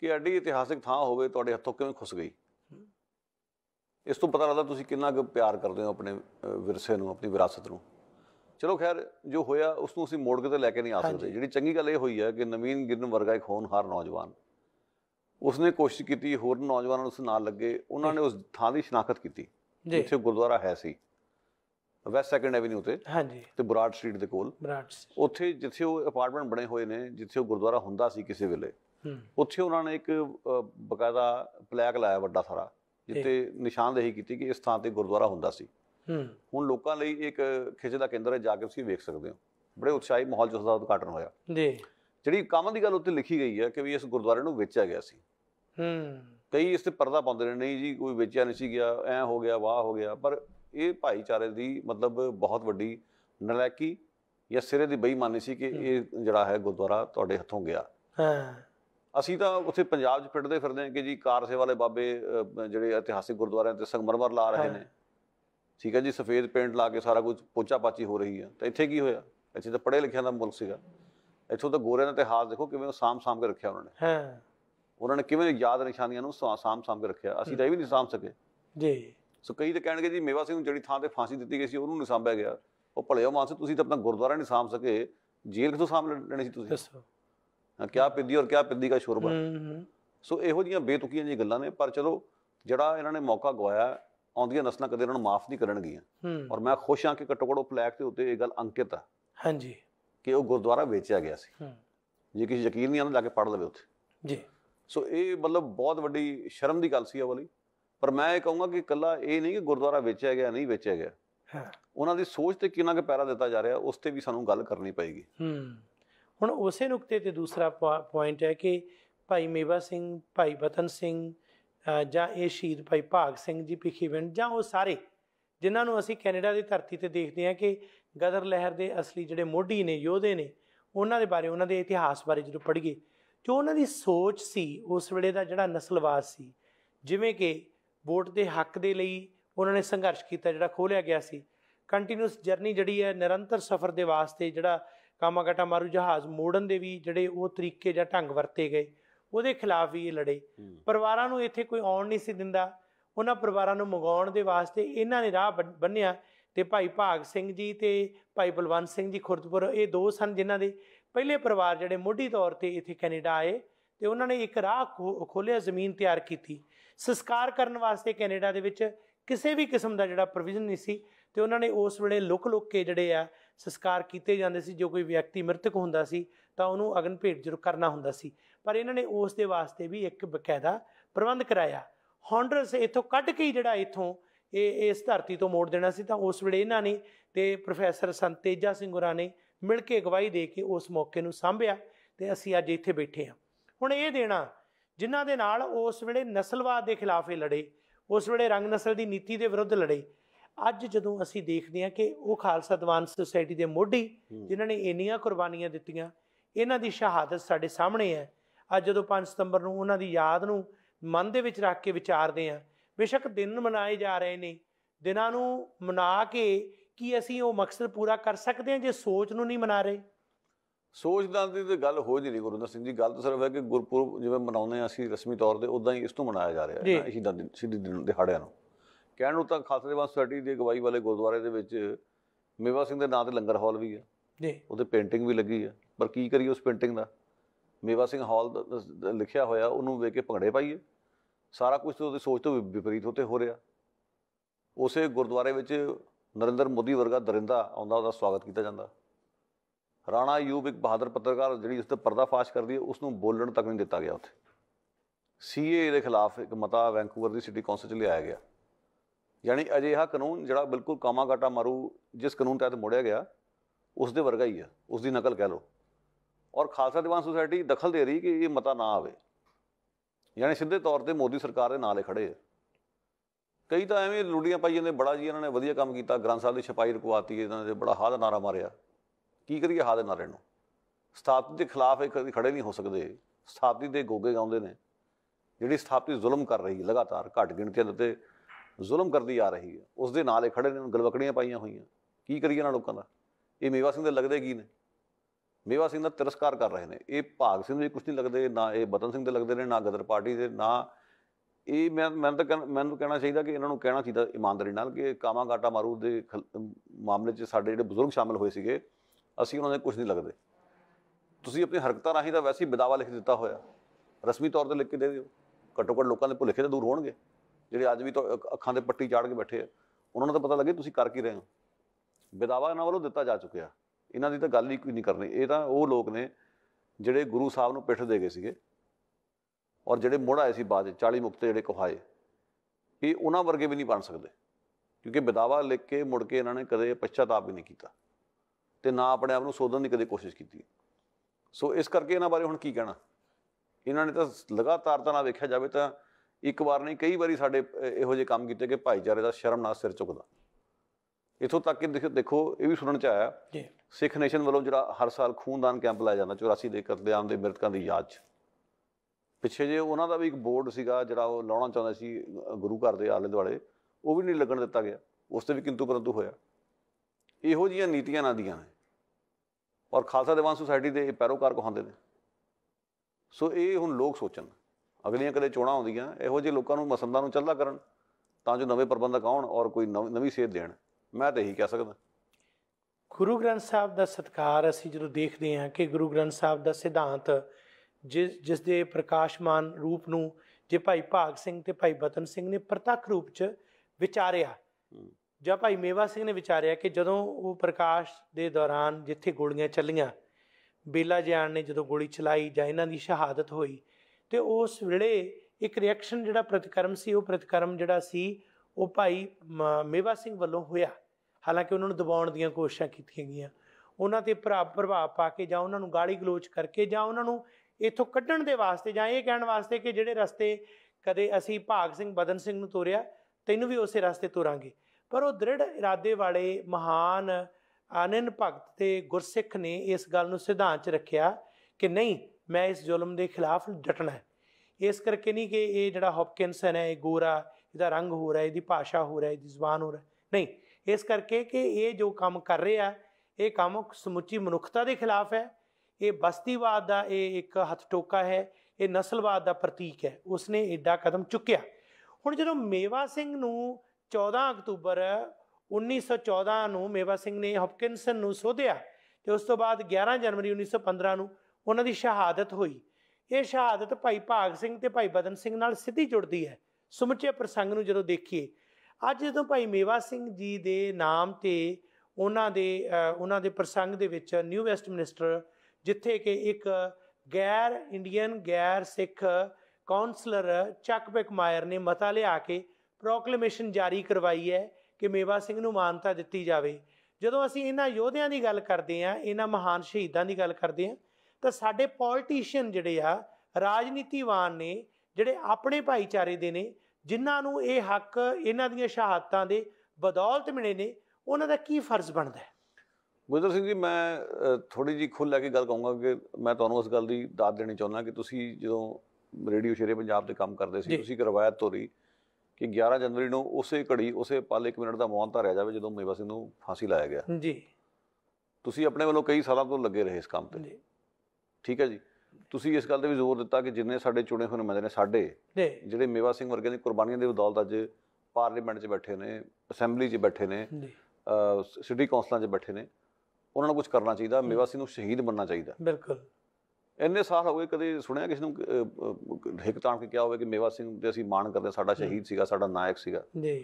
ਕਿ ਐਡੀ ਇਤਿਹਾਸਿਕ ਥਾਂ ਹੋਵੇ ਤੁਹਾਡੇ ਹੱਥੋਂ ਕਿਵੇਂ ਖੁੱਸ ਗਈ ਇਸ ਤੋਂ ਪਤਾ ਲੱਗਦਾ ਤੁਸੀਂ ਕਿੰਨਾ ਕੁ ਪਿਆਰ ਕਰਦੇ ਹੋ ਆਪਣੇ ਵਿਰਸੇ ਨੂੰ ਆਪਣੀ ਵਿਰਾਸਤ ਨੂੰ ਚਲੋ ਖੈਰ ਜੋ ਹੋਇਆ ਉਸ ਨੂੰ ਅਸੀਂ ਮੋੜ ਕੇ ਤੇ ਲੈ ਕੇ ਨਹੀਂ ਆ ਸਕਦੇ ਜਿਹੜੀ ਚੰਗੀ ਗੱਲ ਇਹ ਹੋਈ ਹੈ ਕਿ ਨਵੀਨ ਗਿਰਨ ਵਰਗਾ ਇੱਕ ਹੋਣਹਾਰ ਨੌਜਵਾਨ ਉਸਨੇ ਕੋਸ਼ਿਸ਼ ਕੀਤੀ ਹੋਰ ਨੌਜਵਾਨਾਂ ਨੂੰ ਉਸ ਨਾਲ ਲੱਗੇ ਉਹਨਾਂ ਨੇ ਉਸ ਥਾਂ ਦੀ ਸ਼ਨਾਖਤ ਕੀਤੀ ਜਿੱਥੇ ਗੁਰਦੁਆਰਾ ਹੈ ਸੀ ਵੈਸਟ ਸੈਕੰਡ ਐਵਨਿਊ ਤੇ ਹਾਂਜੀ ਤੇ ਬਰਾਡ ਸਟਰੀਟ ਦੇ ਕੋਲ ਬਰਾਡ ਉੱਥੇ ਜਿੱਥੇ ਉਹ ਅਪਾਰਟਮੈਂਟ ਬਣੇ ਹੋਏ ਨੇ ਜਿੱਥੇ ਉਹ ਗੁਰਦੁਆਰਾ ਹੁੰਦਾ ਸੀ ਕਿਸੇ ਵੇਲੇ ਉੱਥੇ ਉਹਨਾਂ ਨੇ ਇੱਕ ਬਕਾਇਦਾ ਪਲੈਕ ਲਾਇਆ ਵੱਡਾ ਸਾਰਾ ਜਿੱਤੇ ਨਿਸ਼ਾਨਦੇਹੀ ਕੀਤੀ ਕਿ ਇਸ ਥਾਂ ਤੇ ਗੁਰਦੁਆਰਾ ਹੁੰਦਾ ਸੀ ਹੁਣ ਲੋਕਾਂ ਲਈ ਇੱਕ ਖਿੱਚ ਦਾ ਕੇਂਦਰ ਹੈ ਜਾ ਕੇ ਤੁਸੀਂ ਵੇਖ ਸਕਦੇ ਹੋ ਬੜੇ ਉਤਸ਼ਾਹੀ ਮਾਹੌਲ ਜਿਸ ਦਾ ਉਦਘਾਟਨ ਹੋਇਆ ਜੀ ਜਿਹੜੀ ਕੰਮ ਦੀ ਗੱਲ ਉੱਤੇ ਲਿਖੀ ਗਈ ਹੈ ਕਿ ਵੀ ਇਸ ਗੁਰਦੁਆਰੇ ਨੂੰ ਵੇਚਿਆ ਗਿਆ ਸੀ ਹੂੰ ਕਈ ਇਸ ਤੇ ਪਰਦਾ ਪਾਉਂਦੇ ਨੇ ਨਹੀਂ ਜੀ ਕੋਈ ਵੇਚਿਆ ਨਹੀਂ ਸੀ ਗਿਆ ਐ ਹੋ ਗਿਆ ਵਾਹ ਹੋ ਗਿਆ ਪਰ ਇਹ ਭਾਈਚਾਰੇ ਦੀ ਮਤਲਬ ਬਹੁਤ ਵੱਡੀ ਨਲਾਇਕੀ ਜਾਂ ਸਿਰੇ ਦੀ ਬੇਈਮਾਨੀ ਸੀ ਕਿ ਇਹ ਜਿਹੜਾ ਹੈ ਗੁਰਦੁਆਰਾ ਤੁਹਾਡੇ ਹੱਥੋਂ ਗਿਆ ਹਾਂ ਅਸੀਂ ਤਾਂ ਉੱਥੇ ਪੰਜਾਬ 'ਚ ਫਿਰਦੇ ਫਿਰਦੇ ਆ ਕਿ ਜੀ ਕਾਰ ਸੇਵਾ ਵਾਲੇ ਬਾਬੇ ਜਿਹੜੇ ਇਤਿਹਾਸਿਕ ਗੁਰਦੁਆਰਿਆਂ ਤੇ ਸੰਗਮਰਮਰ ਲਾ ਰਹੇ ਨੇ ਠੀਕ ਹੈ ਜੀ ਸਫੇਦ ਪੇਂਟ ਲਾ ਕੇ ਸਾਰਾ ਕੁਝ ਪੋਚਾ ਪਾਚੀ ਹੋ ਰਹੀ ਹੈ ਤਾਂ ਇੱਥੇ ਕੀ ਹੋਇਆ ਇੱਥੇ ਤਾਂ ਪੜ੍ਹੇ ਲਿਖਿਆ ਦਾ ਮੁਲਕ ਸੀਗਾ ਇੱਥੋਂ ਤਾਂ ਗੋਰਿਆਂ ਦਾ ਇਤਿਹਾਸ ਦੇਖੋ ਕਿਵੇਂ ਉਹ ਸਾਮ ਸਾਮ ਕੇ ਰੱਖਿਆ ਉਹਨਾਂ ਨੇ ਹਾਂ ਉਹਨਾਂ ਨੇ ਕਿਵੇਂ ਯਾਦ ਨਿਸ਼ਾਨੀਆਂ ਨੂੰ ਸਾਮ ਸਾਮ ਕੇ ਰੱਖਿਆ ਅਸੀਂ ਤਾਂ ਇਹ ਵੀ ਨਹੀਂ ਸਾਮ ਸਕੇ ਜੀ ਸੋ ਕਈ ਤਾਂ ਕਹਿਣਗੇ ਜੀ ਮੇਵਾ ਸਿੰਘ ਨੂੰ ਜਿਹੜੀ ਥਾਂ ਤੇ ਫਾਂਸੀ ਦਿੱਤੀ ਗਈ ਸੀ ਉਹਨੂੰ ਨਹੀਂ ਸਾਂਭਿਆ ਗਿਆ ਉਹ ਭਲੇ ਉਹ ਮਾਨਸੇ ਤੁਸੀਂ ਤਾਂ ਆਪਣਾ ਗੁਰਦੁਆਰਾ ਨਹੀਂ ਸਾਂਭ ਸਕੇ ਜੇਲ੍ਹ ਕਿਥੋਂ ਸਾਂਭ ਲੈਣੀ ਸੀ ਤੁਸੀਂ ਦੱਸੋ ਹਾਂ ਕਿਆ ਪਿੱਦੀ ਔਰ ਕਿਆ ਪਿੱਦੀ ਦਾ ਸ਼ੋਰਬਾ ਸੋ ਇਹੋ ਜੀਆਂ ਬੇਤੁਕੀਆਂ ਜੀ ਗੱਲਾਂ ਨੇ ਪਰ ਚਲੋ ਜਿਹੜਾ ਇਹਨਾਂ ਨੇ ਮੌਕਾ ਗਵਾਇਆ ਆਉਂਦੀਆਂ ਨਸਲਾਂ ਕਦੇ ਉਹਨਾਂ ਨੂੰ ਮਾਫ ਨਹੀਂ ਕਰਨਗੀਆਂ ਔਰ ਮੈਂ ਖੁਸ਼ ਹਾਂ ਕਿ ਘਟੋਕੜੋ ਪਲੈਕ ਤੇ ਉੱਤੇ ਇਹ ਗੱਲ ਅੰਕਿਤ ਆ ਹਾਂਜੀ ਕਿ ਉਹ ਗੁਰਦੁਆਰਾ ਵੇਚਿਆ ਗਿਆ ਸੀ ਜੇ ਕਿਸੇ ਯਕੀਨ ਨਹੀਂ ਆਉਂਦਾ ਲਾ ਕੇ ਪੜ ਲਵੇ ਉੱਥੇ ਜੀ ਸੋ ਇਹ ਮਤਲਬ ਬਹੁਤ ਵੱਡੀ ਸ਼ਰਮ ਦੀ ਗੱਲ ਸੀ ਇਹ ਵਾਲੀ ਪਰ ਮੈਂ ਇਹ ਕਹੂੰਗਾ ਕਿ ਕੱਲਾ ਇਹ ਨਹੀਂ ਕਿ ਗੁਰਦੁਆਰਾ ਵੇਚਿਆ ਗਿਆ ਨਹੀਂ ਵੇਚਿਆ ਗਿਆ ਉਹਨਾਂ ਦੀ ਸੋਚ ਤੇ ਕਿੰਨਾ ਕੁ ਪੈਰਾ ਦਿੱਤਾ ਜਾ ਰਿਹਾ ਉਸ ਤੇ ਵੀ ਸਾਨੂੰ ਗੱਲ ਕਰਨੀ ਪਏਗੀ ਹੁਣ ਉਸੇ ਨੁਕਤੇ ਤੇ ਦੂਸਰਾ ਪੁਆਇੰਟ ਹੈ ਕਿ ਭਾਈ ਮੇਵਾ ਸਿੰਘ ਭਾਈ ਬਤਨ ਸਿੰਘ ਜਾਂ ਇਹ ਸ਼ਹੀਦ ਭਾਈ ਭਾਗ ਸਿੰਘ ਜੀ ਪਿਖੀਵਿੰਡ ਜਾਂ ਉਹ ਸਾਰੇ ਜਿਨ੍ਹਾਂ ਨੂੰ ਅਸੀਂ ਕੈਨੇਡਾ ਦੀ ਧਰਤੀ ਤੇ ਦੇਖਦੇ ਹਾਂ ਕਿ ਗਦਰ ਲਹਿਰ ਦੇ ਅਸਲੀ ਜਿਹੜੇ ਮੋਢੀ ਨੇ ਯੋਧੇ ਨੇ ਉਹਨਾਂ ਦੇ ਬਾਰੇ ਉਹਨਾਂ ਦੇ ਇਤਿਹਾਸ ਬਾਰੇ ਜਦੋਂ ਪੜ੍ਹੀਏ ਜੋ ਉਹਨਾਂ ਦੀ ਸੋਚ ਸੀ ਉਸ ਵੇਲੇ ਦਾ ਜਿਹੜਾ ਨਸਲਵਾਦ ਸੀ ਜਿਵੇਂ ਕਿ ਵੋਟ ਦੇ ਹੱਕ ਦੇ ਲਈ ਉਹਨਾਂ ਨੇ ਸੰਘਰਸ਼ ਕੀਤਾ ਜਿਹੜਾ ਖੋਲਿਆ ਗਿਆ ਸੀ ਕੰਟੀਨਿਊਸ ਜਰਨੀ ਜਿਹੜੀ ਹੈ ਨਿਰੰਤਰ ਸਫ਼ਰ ਦੇ ਵਾਸਤੇ ਜਿਹੜਾ ਕਾਮਾਗਾਟਾ ਮਾਰੂ ਜਹਾਜ਼ ਮੋੜਨ ਦੇ ਵੀ ਜਿਹੜੇ ਉਹ ਤਰੀਕੇ ਜਾਂ ਢੰਗ ਵਰਤੇ ਗਏ ਉਹਦੇ ਖਿਲਾਫ ਵੀ ਇਹ ਲੜੇ ਪਰਿਵਾਰਾਂ ਨੂੰ ਇੱਥੇ ਕੋਈ ਆਉਣ ਨਹੀਂ ਸੀ ਦਿੰਦਾ ਉਹਨਾਂ ਪਰਿਵਾਰਾਂ ਨੂੰ ਮੰਗਾਉਣ ਦੇ ਵਾਸਤੇ ਇਹਨਾਂ ਨੇ ਰਾਹ ਬੰਨਿਆ ਤੇ ਭਾਈ ਭਾਗ ਸਿੰਘ ਜੀ ਤੇ ਭਾਈ ਬਲਵੰਤ ਸਿੰਘ ਜੀ ਖੁਰਦਪੁਰ ਇਹ ਦੋ ਸਨ ਜਿਨ੍ਹਾਂ ਦੇ ਪਹਿਲੇ ਪਰਿਵਾਰ ਜਿਹੜੇ ਮੋਢੀ ਤੌਰ ਤੇ ਇੱਥੇ ਕੈਨੇਡਾ ਆਏ ਤੇ ਉਹਨਾਂ ਨੇ ਇੱਕ ਰਾਹ ਖੋਲਿਆ ਜ਼ਮੀਨ ਤਿਆਰ ਕੀਤੀ ਸੰਸਕਾਰ ਕਰਨ ਵਾਸਤੇ ਕੈਨੇਡਾ ਦੇ ਵਿੱਚ ਕਿਸੇ ਵੀ ਕਿਸਮ ਦਾ ਜਿਹੜਾ ਪ੍ਰੋਵੀਜ਼ਨ ਨਹੀਂ ਸੀ ਤੇ ਉਹਨਾਂ ਨੇ ਉਸ ਵੇਲੇ ਲੁਕ-ਲੁਕ ਕੇ ਜਿਹੜੇ ਆ ਸੰਸਕਾਰ ਕੀਤੇ ਜਾਂਦੇ ਸੀ ਜੋ ਕੋਈ ਵਿਅਕਤੀ ਮ੍ਰਿਤਕ ਹੁੰਦਾ ਸੀ ਤਾਂ ਉਹਨੂੰ ਅਗਨ ਭੇਟ ਜ਼ਰੂਰ ਕਰਨਾ ਹੁੰਦਾ ਸੀ ਪਰ ਇਹਨਾਂ ਨੇ ਉਸ ਦੇ ਵਾਸਤੇ ਵੀ ਇੱਕ ਬਕਾਇਦਾ ਪ੍ਰਬੰਧ ਕਰਾਇਆ ਹੌਂਡਰਸ ਇਥੋਂ ਕੱਢ ਕੇ ਜਿਹੜਾ ਇਥੋਂ ਇਹ ਇਸ ਧਰਤੀ ਤੋਂ ਮੋੜ ਦੇਣਾ ਸੀ ਤਾਂ ਉਸ ਵੇਲੇ ਇਹਨਾਂ ਨੇ ਤੇ ਪ੍ਰੋਫੈਸਰ ਸੰਤੇਜਾ ਸਿੰਘ ਹੋਰਾਂ ਨੇ ਮਿਲ ਕੇ ਅਗਵਾਈ ਦੇ ਕੇ ਉਸ ਮੌਕੇ ਨੂੰ ਸਾਂਭਿਆ ਤੇ ਅਸੀਂ ਅੱਜ ਇੱਥੇ ਬੈਠੇ ਹਾਂ ਹੁਣ ਇਹ ਦੇਣਾ ਜਿਨ੍ਹਾਂ ਦੇ ਨਾਲ ਉਸ ਵੇਲੇ ਨਸਲਵਾਦ ਦੇ ਖਿਲਾਫ ਇਹ ਲੜੇ ਉਸ ਵੇਲੇ ਰੰਗ ਨਸਲ ਦੀ ਨੀਤੀ ਦੇ ਵਿਰੁੱਧ ਲੜੇ ਅੱਜ ਜਦੋਂ ਅਸੀਂ ਦੇਖਦੇ ਹਾਂ ਕਿ ਉਹ ਖਾਲਸਾ ਦੀਵਾਨ ਸੁਸਾਇਟੀ ਦੇ ਮੋਢੀ ਜਿਨ੍ਹਾਂ ਨੇ ਇੰਨੀਆਂ ਕੁਰਬਾਨੀਆਂ ਦਿੱਤੀਆਂ ਇਹਨਾਂ ਦੀ ਸ਼ਹਾਦਤ ਸਾਡੇ ਸਾਹਮਣੇ ਹੈ ਅੱਜ ਜਦੋਂ 5 ਸਤੰਬਰ ਨੂੰ ਉਹਨਾਂ ਦੀ ਯਾਦ ਨੂੰ ਮਨ ਦੇ ਵਿੱਚ ਰੱਖ ਕੇ ਵਿਚਾਰਦੇ ਆ ਬੇਸ਼ੱਕ ਦਿਨ ਮਨਾਏ ਜਾ ਰਹੇ ਨੇ ਦਿਨਾਂ ਨੂੰ ਮਨਾ ਕੇ ਕੀ ਅਸੀਂ ਉਹ ਮਕਸਦ ਪੂਰਾ ਕਰ ਸਕਦੇ ਆਂ ਜੇ ਸੋਚ ਨੂੰ ਨਹੀਂ ਮਨਾ ਰਹੇ ਸੋਚ ਦਾ ਦੀ ਤੇ ਗੱਲ ਹੋ ਜੀ ਰਹੀ ਗੁਰਦਸ ਸਿੰਘ ਜੀ ਗੱਲ ਤਾਂ ਸਿਰਫ ਹੈ ਕਿ ਗੁਰਪੁਰਬ ਜਿਵੇਂ ਮਨਾਉਂਦੇ ਆ ਅਸੀਂ ਰਸਮੀ ਤੌਰ ਤੇ ਉਦਾਂ ਹੀ ਇਸ ਤੋਂ ਮਨਾਇਆ ਜਾ ਰਿਹਾ ਹੈ ਇਹੀ ਦਾ ਸਿੱਧੀ ਦਿਹਾੜਿਆਂ ਨੂੰ ਕਹਿਣ ਨੂੰ ਤਾਂ ਖਾਲਸਾ ਦੇਵਾਂ ਸੋਸਾਇਟੀ ਦੀ ਅਗਵਾਈ ਵਾਲੇ ਗੁਰਦੁਆਰੇ ਦੇ ਵਿੱਚ ਮੇਵਾ ਸਿੰਘ ਦੇ ਨਾਂ ਤੇ ਲੰਗਰ ਹਾਲ ਵੀ ਹੈ ਜੀ ਉਹਦੇ ਪੇਂਟਿੰਗ ਵੀ ਲੱਗੀ ਹੈ ਪਰ ਕੀ ਕਰੀਏ ਉਸ ਪੇਂਟਿੰਗ ਦਾ ਮੇਵਾ ਸਿੰਘ ਹਾਲ ਲਿਖਿਆ ਹੋਇਆ ਉਹਨੂੰ ਵੇਖ ਕੇ ਭੰਗੜੇ ਪਾਈਏ ਸਾਰਾ ਕੁਝ ਉਹਦੀ ਸੋਚ ਤੋਂ ਵਿਪਰੀਤ ਹੋਤੇ ਹੋ ਰਿਹਾ ਉਸੇ ਗੁਰਦੁਆਰੇ ਵਿੱਚ ਨਰਿੰਦਰ ਮੋਦੀ ਵਰਗਾ ਦਰਿੰਦਾ ਆਉਂਦਾ ਉਹਦਾ ਸਵਾਗਤ ਕੀਤਾ ਜਾਂਦਾ ਰਾਣਾ ਯੂਬ ਇੱਕ ਬਹਾਦਰ ਪੱਤਰਕਾਰ ਜਿਹੜੀ ਉਸ ਤੇ ਪਰਦਾਫਾਸ਼ ਕਰਦੀ ਹੈ ਉਸ ਨੂੰ ਬੋਲਣ ਤੱਕ ਨਹੀਂ ਦਿੱਤਾ ਗਿਆ ਉੱਥੇ ਸੀਏ ਦੇ ਖਿਲਾਫ ਇੱਕ ਮਤਾ ਵੈਂਕੂਵਰ ਦੀ ਸਿਟੀ ਕੌਂਸਲ 'ਚ ਲਿਆਇਆ ਗਿਆ ਯਾਨੀ ਅਜਿਹਾ ਕਾਨੂੰਨ ਜਿਹੜਾ ਬਿਲਕੁਲ ਕਾਮਾਗਾਟਾ ਮਾਰੂ ਜਿਸ ਕਾਨੂੰਨ ਤਹਿਤ ਮੋੜਿਆ ਗਿਆ ਉਸ ਦੇ ਵਰਗਾ ਹੀ ਆ ਉਸ ਦੀ ਨਕਲ ਕਹਿ ਲੋ ਔਰ ਖਾਲਸਾ ਦੀਵਾਨ ਸੁਸਾਇਟੀ ਦਖਲ ਦੇ ਰਹੀ ਕਿ ਇਹ ਮਤਾ ਨਾ ਆਵੇ ਯਾਨੀ ਸਿੱਧੇ ਤੌਰ ਤੇ ਮੋਦੀ ਸਰਕਾਰ ਦੇ ਨਾਲੇ ਖੜੇ ਕਈ ਤਾਂ ਐਵੇਂ ਲੁੱਡੀਆਂ ਪਾਈ ਜਾਂਦੇ ਬੜਾ ਜੀ ਇਹਨਾਂ ਨੇ ਵਧੀਆ ਕੰਮ ਕੀਤਾ ਗ੍ਰੰਥ ਸਾਹਿਬ ਦੀ ਛਪਾਈ ਰੁਕਵਾਤੀ ਇਹਨਾਂ ਨੇ ਬੜਾ ਹਾਦ ਨਾਰਾ ਮਾਰਿਆ ਕੀ ਕਰੀਏ ਹਾਦ ਨਾਰੇ ਨੂੰ ਸਥਾਪਤੀ ਦੇ ਖਿਲਾਫ ਇੱਕ ਵੀ ਖੜੇ ਨਹੀਂ ਹੋ ਸਕਦੇ ਸਥਾਪਤੀ ਦੇ ਗੋਗੇ ਗਾਉਂਦੇ ਨੇ ਜਿਹੜੀ ਸਥਾਪਤੀ ਜ਼ੁਲਮ ਕਰ ਰਹੀ ਹੈ ਲਗਾਤਾਰ ਘਟ ਗਿਣਤੀਆਂ ਦੇ ਤੇ ਜ਼ੁਲਮ ਕਰਦੀ ਆ ਰਹੀ ਹੈ ਉਸ ਦੇ ਨਾਲੇ ਖੜੇ ਨੇ ਗਲਵਕੜੀਆਂ ਪਾਈਆਂ ਹੋਈਆਂ ਕੀ ਕਰੀਏ ਇਹਨਾਂ ਲੋਕਾਂ ਦਾ ਇਹ ਮੇਵਾ ਸਿੰਘ ਦੇ ਲੱਗਦੇ ਕੀ ਨੇ ਮੇਵਾ ਸਿੰਘ ਦਾ ਤਿਰਸਕਾਰ ਕਰ ਰਹੇ ਨੇ ਇਹ ਭਾਗ ਸਿੰਘ ਦੇ ਕੁਝ ਨਹੀਂ ਲੱਗਦੇ ਨਾ ਇਹ ਬਤਨ ਸਿੰਘ ਦੇ ਲੱਗਦੇ ਨੇ ਨਾ ਗਦਰ ਪਾਰਟੀ ਦੇ ਨਾ ਇਹ ਮੈਂ ਮੈਂ ਤਾਂ ਮੈਨੂੰ ਕਹਿਣਾ ਚਾਹੀਦਾ ਕਿ ਇਹਨਾਂ ਨੂੰ ਕਹਿਣਾ ਚਾਹੀਦਾ ਇਮਾਨਦਾਰੀ ਨਾਲ ਕਿ ਕਾਮਾ ਘਾਟਾ ਮਾਰੂ ਦੇ ਮਾਮਲੇ 'ਚ ਸਾਡੇ ਜਿਹੜੇ ਬਜ਼ੁਰਗ ਸ਼ਾਮਲ ਹੋਏ ਸੀਗੇ ਅਸੀਂ ਉਹਨਾਂ ਦੇ ਕੁਝ ਨਹੀਂ ਲੱਗਦੇ ਤੁਸੀਂ ਆਪਣੀ ਹਰਕਤਾਂ ਰਾਹੀਂ ਤਾਂ ਵੈਸੇ ਹੀ ਬਦਾਵਾ ਲਿਖ ਦਿੱਤਾ ਹੋਇਆ ਰਸਮੀ ਤੌਰ ਤੇ ਲਿਖ ਕੇ ਦੇ ਦਿਓ ਘੱਟੋ ਘੱਟ ਲੋਕਾਂ ਦੇ ਭੁਲੇਖੇ ਤਾਂ ਦੂਰ ਹੋਣਗੇ ਜਿਹੜੇ ਅੱਜ ਵੀ ਅੱਖਾਂ ਦੇ ਪੱਟੀ ਚਾੜ ਕੇ ਬੈਠੇ ਆ ਉਹਨਾਂ ਨੂੰ ਤਾਂ ਪਤਾ ਲੱਗੇ ਤੁਸੀਂ ਕਰ ਕੀ ਰਹੇ ਹੋ ਬਦਾਵਾ ਇਹਨਾਂ ਵੱਲੋਂ ਦਿੱਤਾ ਜਾ ਚੁੱਕਿਆ ਇਹਨਾਂ ਦੀ ਤਾਂ ਗੱਲ ਹੀ ਕੋਈ ਨਹੀਂ ਕਰਨੀ ਇਹ ਤਾਂ ਉਹ ਲੋਕ ਨੇ ਜਿਹੜੇ ਗੁਰੂ ਸਾਹਿਬ ਨੂੰ ਪਿੱਠ ਦੇ ਗਏ ਸੀਗੇ ਔਰ ਜਿਹੜੇ ਮੁੜ ਆਏ ਸੀ ਬਾਅਦ 40 ਮੁਕਤ ਜਿਹੜੇ ਕਹਾਏ ਇਹ ਉਹਨਾਂ ਵਰਗੇ ਵੀ ਨਹੀਂ ਬਣ ਸਕਦੇ ਕਿਉਂਕਿ ਬਦਾਵਾ ਲਿਖ ਕੇ ਮੁੜ ਕੇ ਇਹਨਾਂ ਨੇ ਕਦੇ ਪਛਤਾਪ ਵੀ ਨਹੀਂ ਕੀਤਾ ਤੇ ਨਾ ਆਪਣੇ ਆਪ ਨੂੰ ਸੋਧਣ ਦੀ ਕਦੇ ਕੋਸ਼ਿਸ਼ ਕੀਤੀ ਸੋ ਇਸ ਕਰਕੇ ਇਹਨਾਂ ਬਾਰੇ ਹੁਣ ਕੀ ਕਹਿਣਾ ਇਹਨਾਂ ਨੇ ਤਾਂ ਲਗਾਤਾਰ ਤਾਂ ਨਾ ਵੇਖਿਆ ਜਾਵੇ ਤਾਂ ਇੱਕ ਵਾਰ ਨਹੀਂ ਕਈ ਵਾਰੀ ਸਾਡੇ ਇਹੋ ਜਿਹੇ ਕੰਮ ਕੀਤੇ ਕਿ ਭਾਈਚਾਰੇ ਦਾ ਸ਼ਰਮ ਨਾਲ ਸਿਰ ਝੁਕਦਾ ਇਥੋਂ ਤੱਕ ਕਿ ਦੇਖੋ ਇਹ ਵੀ ਸੁਣਨ ਚ ਆਇਆ ਜੀ ਸਿੱਖ ਨੇਸ਼ਨ ਵੱਲੋਂ ਜਿਹੜਾ ਹਰ ਸਾਲ ਖੂਨਦਾਨ ਕੈਂਪ ਲਾਇਆ ਜਾਂਦਾ 84 ਦੇ ਕਤਲੇਆਮ ਦੇ ਮ੍ਰਿਤਕਾਂ ਦੀ ਯਾਦ 'ਚ ਪਿੱਛੇ ਜੇ ਉਹਨਾਂ ਦਾ ਵੀ ਇੱਕ ਬੋਰਡ ਸੀਗਾ ਜਿਹੜਾ ਉਹ ਲਾਉਣਾ ਚਾਹੁੰਦਾ ਸੀ ਗੁਰੂ ਘਰ ਦੇ ਆਲੇ ਦੁਆਲੇ ਉਹ ਵੀ ਨਹੀਂ ਲੱਗਣ ਦਿੱਤਾ ਗਿਆ ਉਸ ਤੇ ਵੀ ਕਿੰਤੂ ਪਰੰਤੂ ਹੋਇਆ ਇਹੋ ਜੀਆਂ ਨੀਤੀਆਂ ਨਾਲ ਦੀਆਂ ਨੇ ਔਰ ਖਾਲਸਾ ਦੀਵਾਨ ਸੁਸਾਇਟੀ ਦੇ ਪੈਰੋਕਾਰ ਕਹਾਉਂਦੇ ਨੇ ਸੋ ਇਹ ਹੁਣ ਲੋਕ ਸੋਚਣ ਅਗਲੀਆਂ ਕਦੇ ਚੋਣਾਂ ਆਉਂਦੀਆਂ ਇਹੋ ਜਿਹੇ ਲੋਕਾਂ ਨੂੰ ਮਸੰਦਾਂ ਨੂੰ ਚੱਲਦਾ ਕਰਨ ਤਾਂ ਜੋ ਨਵੇਂ ਪ੍ਰਬੰਧਕ ਆਉਣ ਔਰ ਕੋਈ ਨਵੀਂ ਸੇਧ ਦੇਣ ਮੈਂ ਤਾਂ ਇਹੀ ਕਹਿ ਸਕਦਾ ਗੁਰੂ ਗ੍ਰੰਥ ਸਾਹਿਬ ਦਾ ਸਤਕਾਰ ਅਸੀਂ ਜਦੋਂ ਦੇਖਦੇ ਹਾਂ ਕਿ ਗੁਰੂ ਗ੍ਰੰਥ ਸਾਹਿਬ ਦਾ ਸਿਧਾਂਤ ਜਿਸ ਜਿਸ ਦੇ ਪ੍ਰਕਾਸ਼ਮਾਨ ਰੂਪ ਨੂੰ ਜੇ ਭਾਈ ਭਾਗ ਸਿੰਘ ਤੇ ਭਾਈ ਬਤਨ ਸਿੰਘ ਨੇ ਪ੍ਰਤੱਖ ਰੂਪ 'ਚ ਵਿਚਾਰਿਆ ਜਾਂ ਭਾਈ ਮੇਵਾ ਸਿੰਘ ਨੇ ਵਿਚਾਰਿਆ ਕਿ ਜਦੋਂ ਉਹ ਪ੍ਰਕਾਸ਼ ਦੇ ਦੌਰਾਨ ਜਿੱਥੇ ਗੋਲੀਆਂ ਚੱਲੀਆਂ ਬੇਲਾ ਜਾਨ ਨੇ ਜਦੋਂ ਗੋਲੀ ਚਲਾਈ ਜਾਂ ਇਹਨਾਂ ਦੀ ਸ਼ਹਾਦਤ ਹੋਈ ਤੇ ਉਸ ਵੇਲੇ ਇੱਕ ਰਿਐਕਸ਼ਨ ਜਿਹੜਾ ਪ੍ਰਤੀਕਰਮ ਸੀ ਉਹ ਪ੍ਰਤੀਕਰਮ ਜਿਹੜਾ ਸੀ ਉਹ ਭਾਈ ਮੇਵਾ ਸਿੰਘ ਵੱਲੋਂ ਹੋਇਆ ਹਾਲਾਂਕਿ ਉਹਨਾਂ ਨੂੰ ਦਬਾਉਣ ਦੀਆਂ ਕੋਸ਼ਿਸ਼ਾਂ ਕੀਤੀਆਂ ਗਈਆਂ ਉਹਨਾਂ ਤੇ ਪ੍ਰਭਾਵ ਪਾ ਕੇ ਜਾਂ ਉਹਨਾਂ ਨੂੰ ਗਾਲੀ ਗਲੋਚ ਕਰਕੇ ਜਾਂ ਉਹਨਾਂ ਨੂੰ ਇੱਥੋਂ ਕੱਢਣ ਦੇ ਵਾਸਤੇ ਜਾਂ ਇਹ ਕਹਿਣ ਵਾਸਤੇ ਕਿ ਜਿਹੜੇ ਰਸਤੇ ਕਦੇ ਅਸੀਂ ਭਾਗ ਸਿੰਘ ਬਦਨ ਸਿੰਘ ਨੂੰ ਤੋਰਿਆ ਤੈਨੂੰ ਵੀ ਉਸੇ ਰਸਤੇ ਤੋਰਾਂਗੇ ਪਰ ਉਹ ਦ੍ਰਿੜ ਇਰਾਦੇ ਵਾਲੇ ਮਹਾਨ ਆਨੰਦ ਭਗਤ ਤੇ ਗੁਰਸਿੱਖ ਨੇ ਇਸ ਗੱਲ ਨੂੰ ਸਿਧਾਂਤ 'ਚ ਰੱਖਿਆ ਕਿ ਨਹੀਂ ਮੈਂ ਇਸ ਜ਼ੁਲਮ ਦੇ ਖਿਲਾਫ ਡਟਣਾ ਹੈ ਇਸ ਕਰਕੇ ਨਹੀਂ ਕਿ ਇਹ ਜਿਹੜਾ ਹੌਪਕਿੰਸਨ ਹੈ ਇਹ ਗੋਰਾ ਇਹਦਾ ਰੰਗ ਹੋ ਰਿਹਾ ਇਹਦੀ ਭਾਸ਼ਾ ਹੋ ਰਿਹਾ ਇਹਦੀ ਜ਼ੁਬਾਨ ਹੋ ਰਿਹਾ ਨਹੀਂ ਇਸ ਕਰਕੇ ਕਿ ਇਹ ਜੋ ਕੰਮ ਕਰ ਰਿਹਾ ਇਹ ਕੰਮ ਸਮੁੱਚੀ ਮਨੁੱਖਤਾ ਦੇ ਖਿਲਾਫ ਹੈ ਇਹ ਬਸਤੀਵਾਦ ਦਾ ਇਹ ਇੱਕ ਹੱਥ ਟੋਕਾ ਹੈ ਇਹ ਨਸਲਵਾਦ ਦਾ ਪ੍ਰਤੀਕ ਹੈ ਉਸਨੇ ਐਡਾ ਕਦਮ ਚੁੱਕਿਆ ਹੁਣ ਜਦੋਂ ਮੇਵਾ ਸਿੰਘ ਨੂੰ 14 ਅਕਤੂਬਰ 1914 ਨੂੰ ਮੇਵਾ ਸਿੰਘ ਨੇ ਹੌਪਕਿੰਸਨ ਨੂੰ ਸੋਧਿਆ ਤੇ ਉਸ ਤੋਂ ਬਾਅਦ 11 ਜਨਵਰੀ 1915 ਨੂੰ ਉਹਨਾਂ ਦੀ ਸ਼ਹਾਦਤ ਹੋਈ ਇਹ ਸ਼ਹਾਦਤ ਭਾਈ ਭਾਗ ਸਿੰਘ ਤੇ ਭਾਈ ਬਦਨ ਸਿੰਘ ਨਾਲ ਸਿੱਧੀ ਜੁੜਦੀ ਹੈ ਸਮੁੱਚੇ ਪ੍ਰਸੰਗ ਨੂੰ ਜਦੋਂ ਦੇਖੀਏ ਅੱਜ ਜਦੋਂ ਭਾਈ ਮੇਵਾ ਸਿੰਘ ਜੀ ਦੇ ਨਾਮ ਤੇ ਉਹਨਾਂ ਦੇ ਉਹਨਾਂ ਦੇ ਪ੍ਰਸੰਗ ਦੇ ਵਿੱਚ ਨਿਊ ਵੈਸਟ ਮਿਨਿਸਟਰ ਜਿੱਥੇ ਕਿ ਇੱਕ ਗੈਰ ਇੰਡੀਅਨ ਗੈਰ ਸਿੱਖ ਕਾਉਂਸਲਰ ਚੱਕ ਬੈਕਮਾਇਰ ਨੇ ਮਤਾ ਲਿਆ ਕੇ ਪ੍ਰੋਕਲੇਮੇਸ਼ਨ ਜਾਰੀ ਕਰਵਾਈ ਹੈ ਕਿ ਮੇਵਾ ਸਿੰਘ ਨੂੰ ਮਾਨਤਾ ਦਿੱਤੀ ਜਾਵੇ ਜਦੋਂ ਅਸੀਂ ਇਹਨਾਂ ਯੋਧਿਆਂ ਦੀ ਗੱਲ ਕਰਦੇ ਆ ਇਹਨਾਂ ਮਹਾਨ ਸ਼ਹੀਦਾਂ ਦੀ ਗੱਲ ਕਰਦੇ ਆ ਤਾਂ ਸਾਡੇ ਪੋਲਿਟਿਸ਼ੀਅਨ ਜਿਹੜੇ ਆ ਰਾਜਨੀਤੀਵਾਨ ਨੇ ਜਿਹੜੇ ਆਪਣੇ ਭਾਈਚਾਰੇ ਦੇ ਨੇ ਜਿਨ੍ਹਾਂ ਨੂੰ ਇਹ ਹੱਕ ਇਹਨਾਂ ਦੀਆਂ ਸ਼ਹਾਦਤਾਂ ਦੇ ਬਦੌਲਤ ਮਿਲੇ ਨੇ ਉਹਨਾਂ ਦਾ ਕੀ ਫਰਜ਼ ਬਣਦਾ ਹੈ ਗੁਰਦਰ ਸਿੰਘ ਜੀ ਮੈਂ ਥੋੜੀ ਜੀ ਖੁੱਲ੍ਹ ਲੈ ਕੇ ਗੱਲ ਕਹੂੰਗਾ ਕਿ ਮੈਂ ਤੁਹਾਨੂੰ ਉਸ ਗੱਲ ਦੀ ਦਾਤ ਦੇਣੀ ਚਾਹੁੰਦਾ ਕਿ ਤੁਸੀਂ ਜਦੋਂ ਰੇਡੀਓ ਸ਼ੇਰੇ ਪੰਜਾਬ ਤੇ ਕੰਮ ਕਰਦੇ ਸੀ ਤੁਸੀਂ ਇੱਕ ਰਵਾਇਤ ਤੋਰੀ ਕਿ 11 ਜਨਵਰੀ ਨੂੰ ਉਸੇ ਘੜੀ ਉਸੇ ਪਲ 1 ਮਿੰਟ ਦਾ ਮੌਨ ਧਾਰਿਆ ਜਾਵੇ ਜਦੋਂ ਮੇਵਾ ਸਿੰਘ ਨੂੰ ਫਾਂਸੀ ਲਾਇਆ ਗਿਆ ਜੀ ਤੁਸੀਂ ਆਪਣੇ ਵੱਲੋਂ ਕਈ ਸਾਲਾਂ ਤੋਂ ਲੱਗੇ ਰਹੇ ਇਸ ਕੰਮ ਤੇ ਜੀ ਠੀਕ ਹੈ ਜੀ ਤੁਸੀਂ ਇਸ ਗੱਲ ਤੇ ਵੀ ਜ਼ੋਰ ਦਿੱਤਾ ਕਿ ਜਿੰਨੇ ਸਾਡੇ ਚੁਣੇ ਹੋਏ ਨੁਮਾਇੰਦੇ ਨੇ ਸਾਡੇ ਜਿਹੜੇ ਮੇਵਾ ਸਿੰਘ ਵਰਗੇ ਦੀ ਕੁਰਬਾਨੀਆਂ ਦੇ ਬਦੌਲਤ ਅੱਜ ਪਾਰਲੀਮੈਂਟ 'ਚ ਬੈਠੇ ਨੇ ਅਸੈਂਬਲੀ 'ਚ ਬੈਠੇ ਨੇ ਸਿਟੀ ਕੌਂਸਲਾਂ 'ਚ ਬੈਠੇ ਨੇ ਉਹਨਾਂ ਨੂੰ ਕੁਝ ਕਰਨਾ ਚਾਹੀਦਾ ਮੇਵਾ ਸਿੰਘ ਨੂੰ ਸ਼ਹੀਦ ਬੰਨਣਾ ਚਾਹੀਦਾ ਬਿਲਕੁਲ ਇੰਨੇ ਸਾਲ ਹੋ ਗਏ ਕਦੇ ਸੁਣਿਆ ਕਿਸੇ ਨੂੰ ਤਾਂ ਕਿ ਕਿਹਾ ਹੋਵੇ ਕਿ ਮੇਵਾ ਸਿੰਘ ਤੇ ਅਸੀਂ ਮਾਣ ਕਰਦੇ ਸਾਡਾ ਸ਼ਹੀਦ ਸੀਗਾ ਸਾਡਾ ਨਾਇਕ ਸੀਗਾ ਜੀ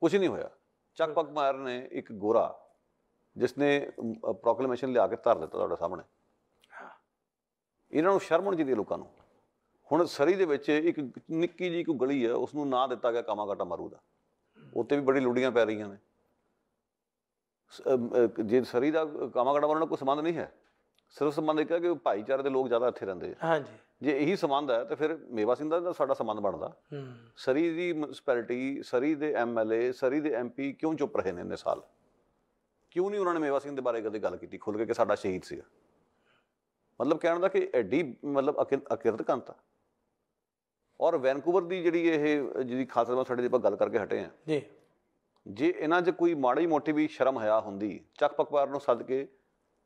ਕੁਝ ਨਹੀਂ ਹੋਇਆ ਚੱਕ ਪਕ ਮਾਰ ਨੇ ਇੱਕ ਗੋਰਾ ਜਿਸ ਨੇ ਪ੍ਰੋਕਲੇਮੇਸ਼ਨ ਲਿਆ ਕੇ ਧਰ ਦਿੱਤਾ ਤੁਹਾਡੇ ਸਾਹਮਣੇ ਇਹਨਾਂ ਨੂੰ ਸ਼ਰਮ ਜੀ ਦੇ ਲੋਕਾਂ ਨੂੰ ਹੁਣ ਸਰੀ ਦੇ ਵਿੱਚ ਇੱਕ ਨਿੱਕੀ ਜੀ ਕੋਈ ਗਲੀ ਹੈ ਉਸ ਨੂੰ ਨਾਂ ਦਿੱਤਾ ਗਿਆ ਕਾਮਾਗਾਟਾ ਮਾਰੂ ਦਾ ਉੱਤੇ ਵੀ ਬੜੀ ਲੁੱਡੀਆਂ ਪੈ ਰਹੀਆਂ ਨੇ ਜੇ ਸਰੀ ਦਾ ਕਾਮਾਗਾਟਾ ਮਾਰੂ ਨਾਲ ਕੋਈ ਸਬੰਧ ਨਹੀਂ ਹੈ ਸਿਰਫ ਸਬੰਧ ਇਹ ਕਿ ਭਾਈਚਾਰੇ ਦੇ ਲੋਕ ਜ਼ਿਆਦਾ ਇੱਥੇ ਰਹਿੰਦੇ ਆ ਹਾਂਜੀ ਜੇ ਇਹੀ ਸਬੰਧ ਹੈ ਤਾਂ ਫਿਰ ਮੇਵਾ ਸਿੰਘ ਦਾ ਸਾਡਾ ਸਬੰਧ ਬਣਦਾ ਸਰੀ ਦੀ ਮਿਊਨਿਸਪੈਲਿਟੀ ਸਰੀ ਦੇ ਐਮਐਲਏ ਸਰੀ ਦੇ ਐਮਪੀ ਕਿਉਂ ਚੁੱਪ ਰਹੇ ਨੇ ਇੰਨੇ ਸਾਲ ਕਿਉਂ ਨਹੀਂ ਉਹਨਾਂ ਨੇ ਮੇਵਾ ਸਿੰਘ ਦੇ ਬਾਰੇ ਕਦੇ ਗੱਲ ਕੀਤੀ ਖੁੱਲ ਕੇ ਕਿ ਸਾਡਾ ਸ਼ਹੀਦ ਸੀਗਾ ਮਤਲਬ ਕਹਿਣ ਦਾ ਕਿ ਐਡੀ ਮਤਲਬ ਅਕਿਰਤ ਕੰਤਾ ਔਰ ਵੈਨਕੂਵਰ ਦੀ ਜਿਹੜੀ ਇਹ ਜਿਹਦੀ ਖਾਸ ਕਰਕੇ ਸਾਡੇ ਦੇ ਆਪਾਂ ਗੱਲ ਕਰਕੇ ਹਟੇ ਆ ਜੀ ਜੇ ਇਹਨਾਂ 'ਚ ਕੋਈ ਮਾੜੀ ਮੋਟੀ ਵੀ ਸ਼ਰਮ ਹਿਆ ਹੁੰਦੀ ਚੱਕ ਪਕਵਾਰ ਨੂੰ ਸੱਦ ਕੇ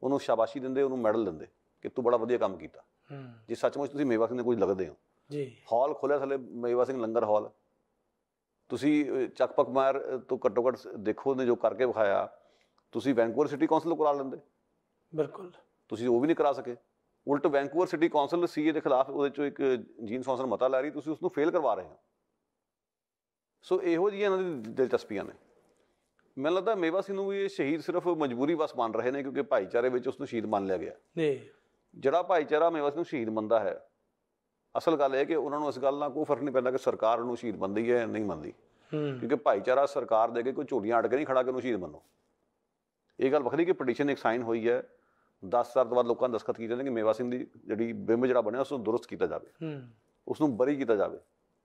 ਉਹਨੂੰ ਸ਼ਾਬਾਸ਼ੀ ਦਿੰਦੇ ਉਹਨੂੰ ਮੈਡਲ ਦਿੰਦੇ ਕਿ ਤੂੰ ਬੜਾ ਵਧੀਆ ਕੰਮ ਕੀਤਾ ਹੂੰ ਜੇ ਸੱਚਮੁੱਚ ਤੁਸੀਂ ਮੇਵਾ ਸਿੰਘ ਦੇ ਕੋਈ ਲੱਗਦੇ ਹੋ ਜੀ ਹਾਲ ਖੋਲਿਆ ਥਲੇ ਮੇਵਾ ਸਿੰਘ ਲੰਗਰ ਹਾਲ ਤੁਸੀਂ ਚੱਕ ਪਕਵਾਰ ਤੋਂ ਘੱਟੋ ਘੱਟ ਦੇਖੋ ਨੇ ਜੋ ਕਰਕੇ ਵਿਖਾਇਆ ਤੁਸੀਂ ਵੈਂਕੂਵਰ ਸਿਟੀ ਕਾਉਂਸਲ ਕਰਾ ਲੈਂਦੇ ਬਿਲਕੁਲ ਤੁਸੀਂ ਉਹ ਵੀ ਨਹੀਂ ਕਰਾ ਸਕੇ ਉਲਟ ਵੈਂਕੂਵਰ ਸਿਟੀ ਕਾਉਂਸਲ ਸੀਏ ਦੇ ਖਿਲਾਫ ਉਹਦੇ ਚੋਂ ਇੱਕ ਜੀਨ ਸੌਂਸਰ ਮਤਾ ਲਾ ਰਹੀ ਤੁਸੀਂ ਉਸ ਨੂੰ ਫੇਲ ਕਰਵਾ ਰਹੇ ਹੋ ਸੋ ਇਹੋ ਜੀ ਇਹਨਾਂ ਦੀ ਦਿਲਚਸਪੀਆਂ ਨੇ ਮੈਨੂੰ ਲੱਗਦਾ ਮੇਵਾ ਸਿੰਘ ਨੂੰ ਵੀ ਇਹ ਸ਼ਹੀਦ ਸਿਰਫ ਮਜਬੂਰੀ ਵਸ ਮੰਨ ਰਹੇ ਨੇ ਕਿਉਂਕਿ ਭਾਈਚਾਰੇ ਵਿੱਚ ਉਸ ਨੂੰ ਸ਼ਹੀਦ ਮੰਨ ਲਿਆ ਗਿਆ ਜੀ ਜਿਹੜਾ ਭਾਈਚਾਰਾ ਮੇਵਾ ਸਿੰਘ ਨੂੰ ਸ਼ਹੀਦ ਮੰਨਦਾ ਹੈ ਅਸਲ ਗੱਲ ਇਹ ਕਿ ਉਹਨਾਂ ਨੂੰ ਇਸ ਗੱਲ ਨਾਲ ਕੋਈ ਫਰਕ ਨਹੀਂ ਪੈਂਦਾ ਕਿ ਸਰਕਾਰ ਨੂੰ ਸ਼ਹੀਦ ਮੰਨਦੀ ਹੈ ਜਾਂ ਨਹੀਂ ਮੰਨਦੀ ਕਿਉਂਕਿ ਭਾਈਚਾਰਾ ਸਰਕਾਰ ਦੇ ਕੇ ਕੋਈ ਝੋਲੀਆਂ ਅੜ ਕੇ ਨਹੀਂ ਖੜਾ ਕਿ ਉਹਨੂੰ ਸ਼ਹੀਦ ਮੰਨੋ ਇਹ ਗੱਲ ਵੱਖਰੀ ਕਿ ਪਟੀਸ਼ਨ ਇੱਕ ਸਾਈਨ ਹੋਈ ਹੈ ਸਾਲ ਤੋਂ ਬਾਅਦ ਲੋਕਾਂ ਦਸਖਤ ਕੀਤੇ ਨੇ ਕਿ ਮੇਵਾ ਸਿੰਘ ਦੀ ਜਿਹੜੀ ਬਿੰਬ ਜਿਹੜਾ ਬਣਿਆ ਉਸ ਨੂੰ ਦੁਰਸਤ ਕੀਤਾ ਜਾਵੇ ਹੂੰ ਉਸ ਨੂੰ ਬਰੀ ਕੀਤਾ ਜਾਵੇ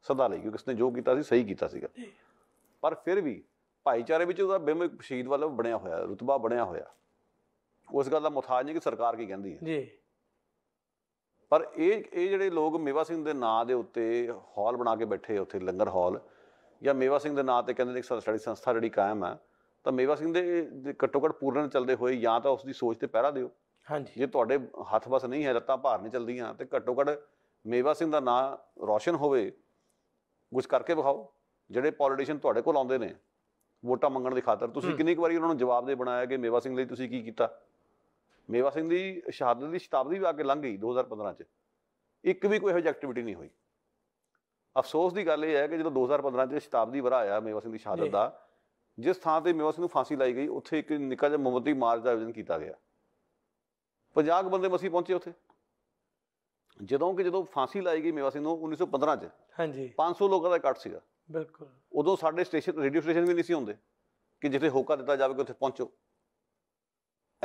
ਸਦਾ ਲਈ ਕਿਉਂਕਿ ਉਸਨੇ ਜੋ ਕੀਤਾ ਸੀ ਸਹੀ ਕੀਤਾ ਸੀਗਾ ਪਰ ਫਿਰ ਵੀ ਭਾਈਚਾਰੇ ਵਿੱਚ ਉਹਦਾ ਬਿੰਬ ਸ਼ਹੀਦ ਵਾਲਾ ਬਣਿਆ ਹੋਇਆ ਰਤਬਾ ਬਣਿਆ ਹੋਇਆ ਉਸ ਗੱਲ ਦਾ ਮੁਤਾਜ ਨਹੀਂ ਕਿ ਸਰਕਾਰ ਕੀ ਕਹਿੰਦੀ ਹੈ ਜੀ ਪਰ ਇਹ ਇਹ ਜਿਹੜੇ ਲੋਕ ਮੇਵਾ ਸਿੰਘ ਦੇ ਨਾਂ ਦੇ ਉੱਤੇ ਹਾਲ ਬਣਾ ਕੇ ਬੈਠੇ ਉੱਥੇ ਲੰਗਰ ਹਾਲ ਜਾਂ ਮੇਵਾ ਸਿੰਘ ਦੇ ਨਾਂ ਤੇ ਕਹਿੰਦੇ ਨੇ ਇੱਕ ਸਟੱਡੀ ਸੰਸਥਾ ਜਿਹੜੀ ਕਾਇਮ ਆ ਤਾਂ ਮੇਵਾ ਸਿੰਘ ਦੇ ਘਟੋ ਘਟ ਪੂਰਨ ਚੱਲਦੇ ਹੋਏ ਜਾਂ ਤਾਂ ਉਸ ਦੀ ਸੋਚ ਤੇ ਪਹਿਰਾ ਦਿਓ ਹਾਂਜੀ ਜੇ ਤੁਹਾਡੇ ਹੱਥ ਬਸ ਨਹੀਂ ਹੈ ਲੱਤਾਂ ਭਾਰ ਨਹੀਂ ਚਲਦੀਆਂ ਤੇ ਘੱਟੋ ਘੱਟ ਮੇਵਾ ਸਿੰਘ ਦਾ ਨਾਮ ਰੋਸ਼ਨ ਹੋਵੇ ਕੁਝ ਕਰਕੇ ਵਿਖਾਓ ਜਿਹੜੇ ਪੋਲੀਟੀਸ਼ੀਅਨ ਤੁਹਾਡੇ ਕੋਲ ਆਉਂਦੇ ਨੇ ਵੋਟਾਂ ਮੰਗਣ ਦੀ ਖਾਤਰ ਤੁਸੀਂ ਕਿੰਨੀ ਕੁ ਵਾਰੀ ਉਹਨਾਂ ਨੂੰ ਜਵਾਬ ਦੇ ਬਣਾਇਆ ਕਿ ਮੇਵਾ ਸਿੰਘ ਲਈ ਤੁਸੀਂ ਕੀ ਕੀਤਾ ਮੇਵਾ ਸਿੰਘ ਦੀ ਸ਼ਹਾਦਤ ਦੀ ਸ਼ਤਾਬਦੀ ਵੀ ਆ ਕੇ ਲੰਘ ਗਈ 2015 ਚ ਇੱਕ ਵੀ ਕੋਈ ਇਹੋ ਜਿਹੀ ਐਕਟੀਵਿਟੀ ਨਹੀਂ ਹੋਈ ਅਫਸੋਸ ਦੀ ਗੱਲ ਇਹ ਹੈ ਕਿ ਜਦੋਂ 2015 ਚ ਸ਼ਤਾਬਦੀ ਵਰਾ ਆਇਆ ਮੇਵਾ ਸਿੰਘ ਦੀ ਸ਼ਹਾਦਤ ਦਾ ਜਿਸ ਥਾਂ ਤੇ ਮੇਵਾ ਸਿੰਘ ਨੂੰ ਫਾਂਸੀ ਲਾਈ ਗਈ ਉੱਥੇ ਇੱਕ ਨਿਕਾ ਜਿਹਾ ਮੋਮਬਤੀ ਮਾਰਚ ਦਾ ਆਯੋਜਨ ਕੀਤਾ ਗਿਆ 50 ਬੰਦੇ ਮਸੀ ਪਹੁੰਚੇ ਉੱਥੇ ਜਦੋਂ ਕਿ ਜਦੋਂ ਫਾਂਸੀ ਲਾਈ ਗਈ ਮੇਵਾ ਸਿੰਘ ਨੂੰ 1915 ਚ ਹਾਂਜੀ 500 ਲੋਕਾਂ ਦਾ ਇਕੱਠ ਸੀਗਾ ਬਿਲਕੁਲ ਉਦੋਂ ਸਾਡੇ ਸਟੇਸ਼ਨ ਰੇਡੀਓ ਸਟੇਸ਼ਨ ਵੀ ਨਹੀਂ ਸੀ ਹੁੰਦੇ ਕਿ ਜਿੱਥੇ ਹੋਕਾ ਦਿੱਤਾ ਜਾਵੇ ਕਿ ਉੱਥੇ ਪਹੁੰਚੋ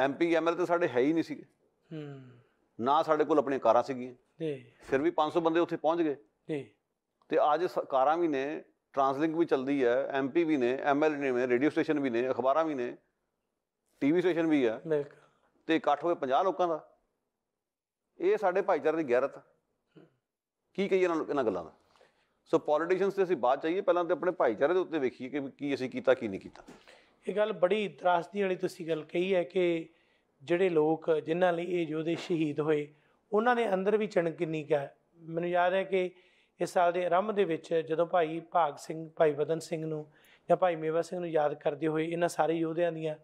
ਐਮਪੀ ਐਮਐਲ ਤੇ ਸਾਡੇ ਹੈ ਹੀ ਨਹੀਂ ਸੀਗੇ ਹੂੰ ਨਾ ਸਾਡੇ ਕੋਲ ਆਪਣੀਆਂ ਕਾਰਾਂ ਸੀਗੀਆਂ ਜੀ ਫਿਰ ਵੀ 500 ਬੰਦੇ ਉੱਥੇ ਪਹੁੰਚ ਗਏ ਜੀ ਤੇ ਅੱਜ ਕਾਰਾਂ ਵੀ ਨੇ ਟ੍ਰਾਂਸਲਿੰਕ ਵੀ ਚੱਲਦੀ ਹੈ ਐਮਪੀ ਵੀ ਨੇ ਐਮਐਲ ਨੇ ਰੇਡੀਓ ਸਟੇਸ਼ਨ ਵੀ ਨੇ ਅਖਬਾਰਾਂ ਵੀ ਨੇ ਟੀਵੀ ਸਟੇਸ਼ਨ ਵੀ ਹੈ ਤੇ ਇਕੱਠ ਹੋਏ 50 ਲੋਕਾਂ ਦਾ ਇਹ ਸਾਡੇ ਭਾਈਚਾਰੇ ਦੀ ਗੈਰਤ ਕੀ ਕਹੀਏ ਇਹਨਾਂ ਇਹਨਾਂ ਗੱਲਾਂ ਦਾ ਸੋ ਪੋਲੀਟੀਸ਼ੀਅਨਸ ਤੇ ਅਸੀਂ ਬਾਤ ਚਾਹੀਏ ਪਹਿਲਾਂ ਤੇ ਆਪਣੇ ਭਾਈਚਾਰੇ ਦੇ ਉੱਤੇ ਵੇਖੀਏ ਕਿ ਕੀ ਅਸੀਂ ਕੀਤਾ ਕੀ ਨਹੀਂ ਕੀਤਾ ਇਹ ਗੱਲ ਬੜੀ ਤਰਾਸਦੀ ਵਾਲੀ ਤੁਸੀਂ ਗੱਲ ਕਹੀ ਹੈ ਕਿ ਜਿਹੜੇ ਲੋਕ ਜਿਨ੍ਹਾਂ ਲਈ ਇਹ ਯੋਧੇ ਸ਼ਹੀਦ ਹੋਏ ਉਹਨਾਂ ਨੇ ਅੰਦਰ ਵੀ ਕਿੰਨੀ ਹੈ ਮੈਨੂੰ ਯਾਦ ਹੈ ਕਿ ਇਸ ਸਾਲ ਦੇ ਆਰੰਭ ਦੇ ਵਿੱਚ ਜਦੋਂ ਭਾਈ ਭਾਗ ਸਿੰਘ ਭਾਈ ਵਦਨ ਸਿੰਘ ਨੂੰ ਜਾਂ ਭਾਈ ਮੇਵਾ ਸਿੰਘ ਨੂੰ ਯਾਦ ਕਰਦੇ ਹੋਏ ਇਹਨਾਂ ਸਾਰੇ ਯੋਧਿਆਂ ਦੀਆਂ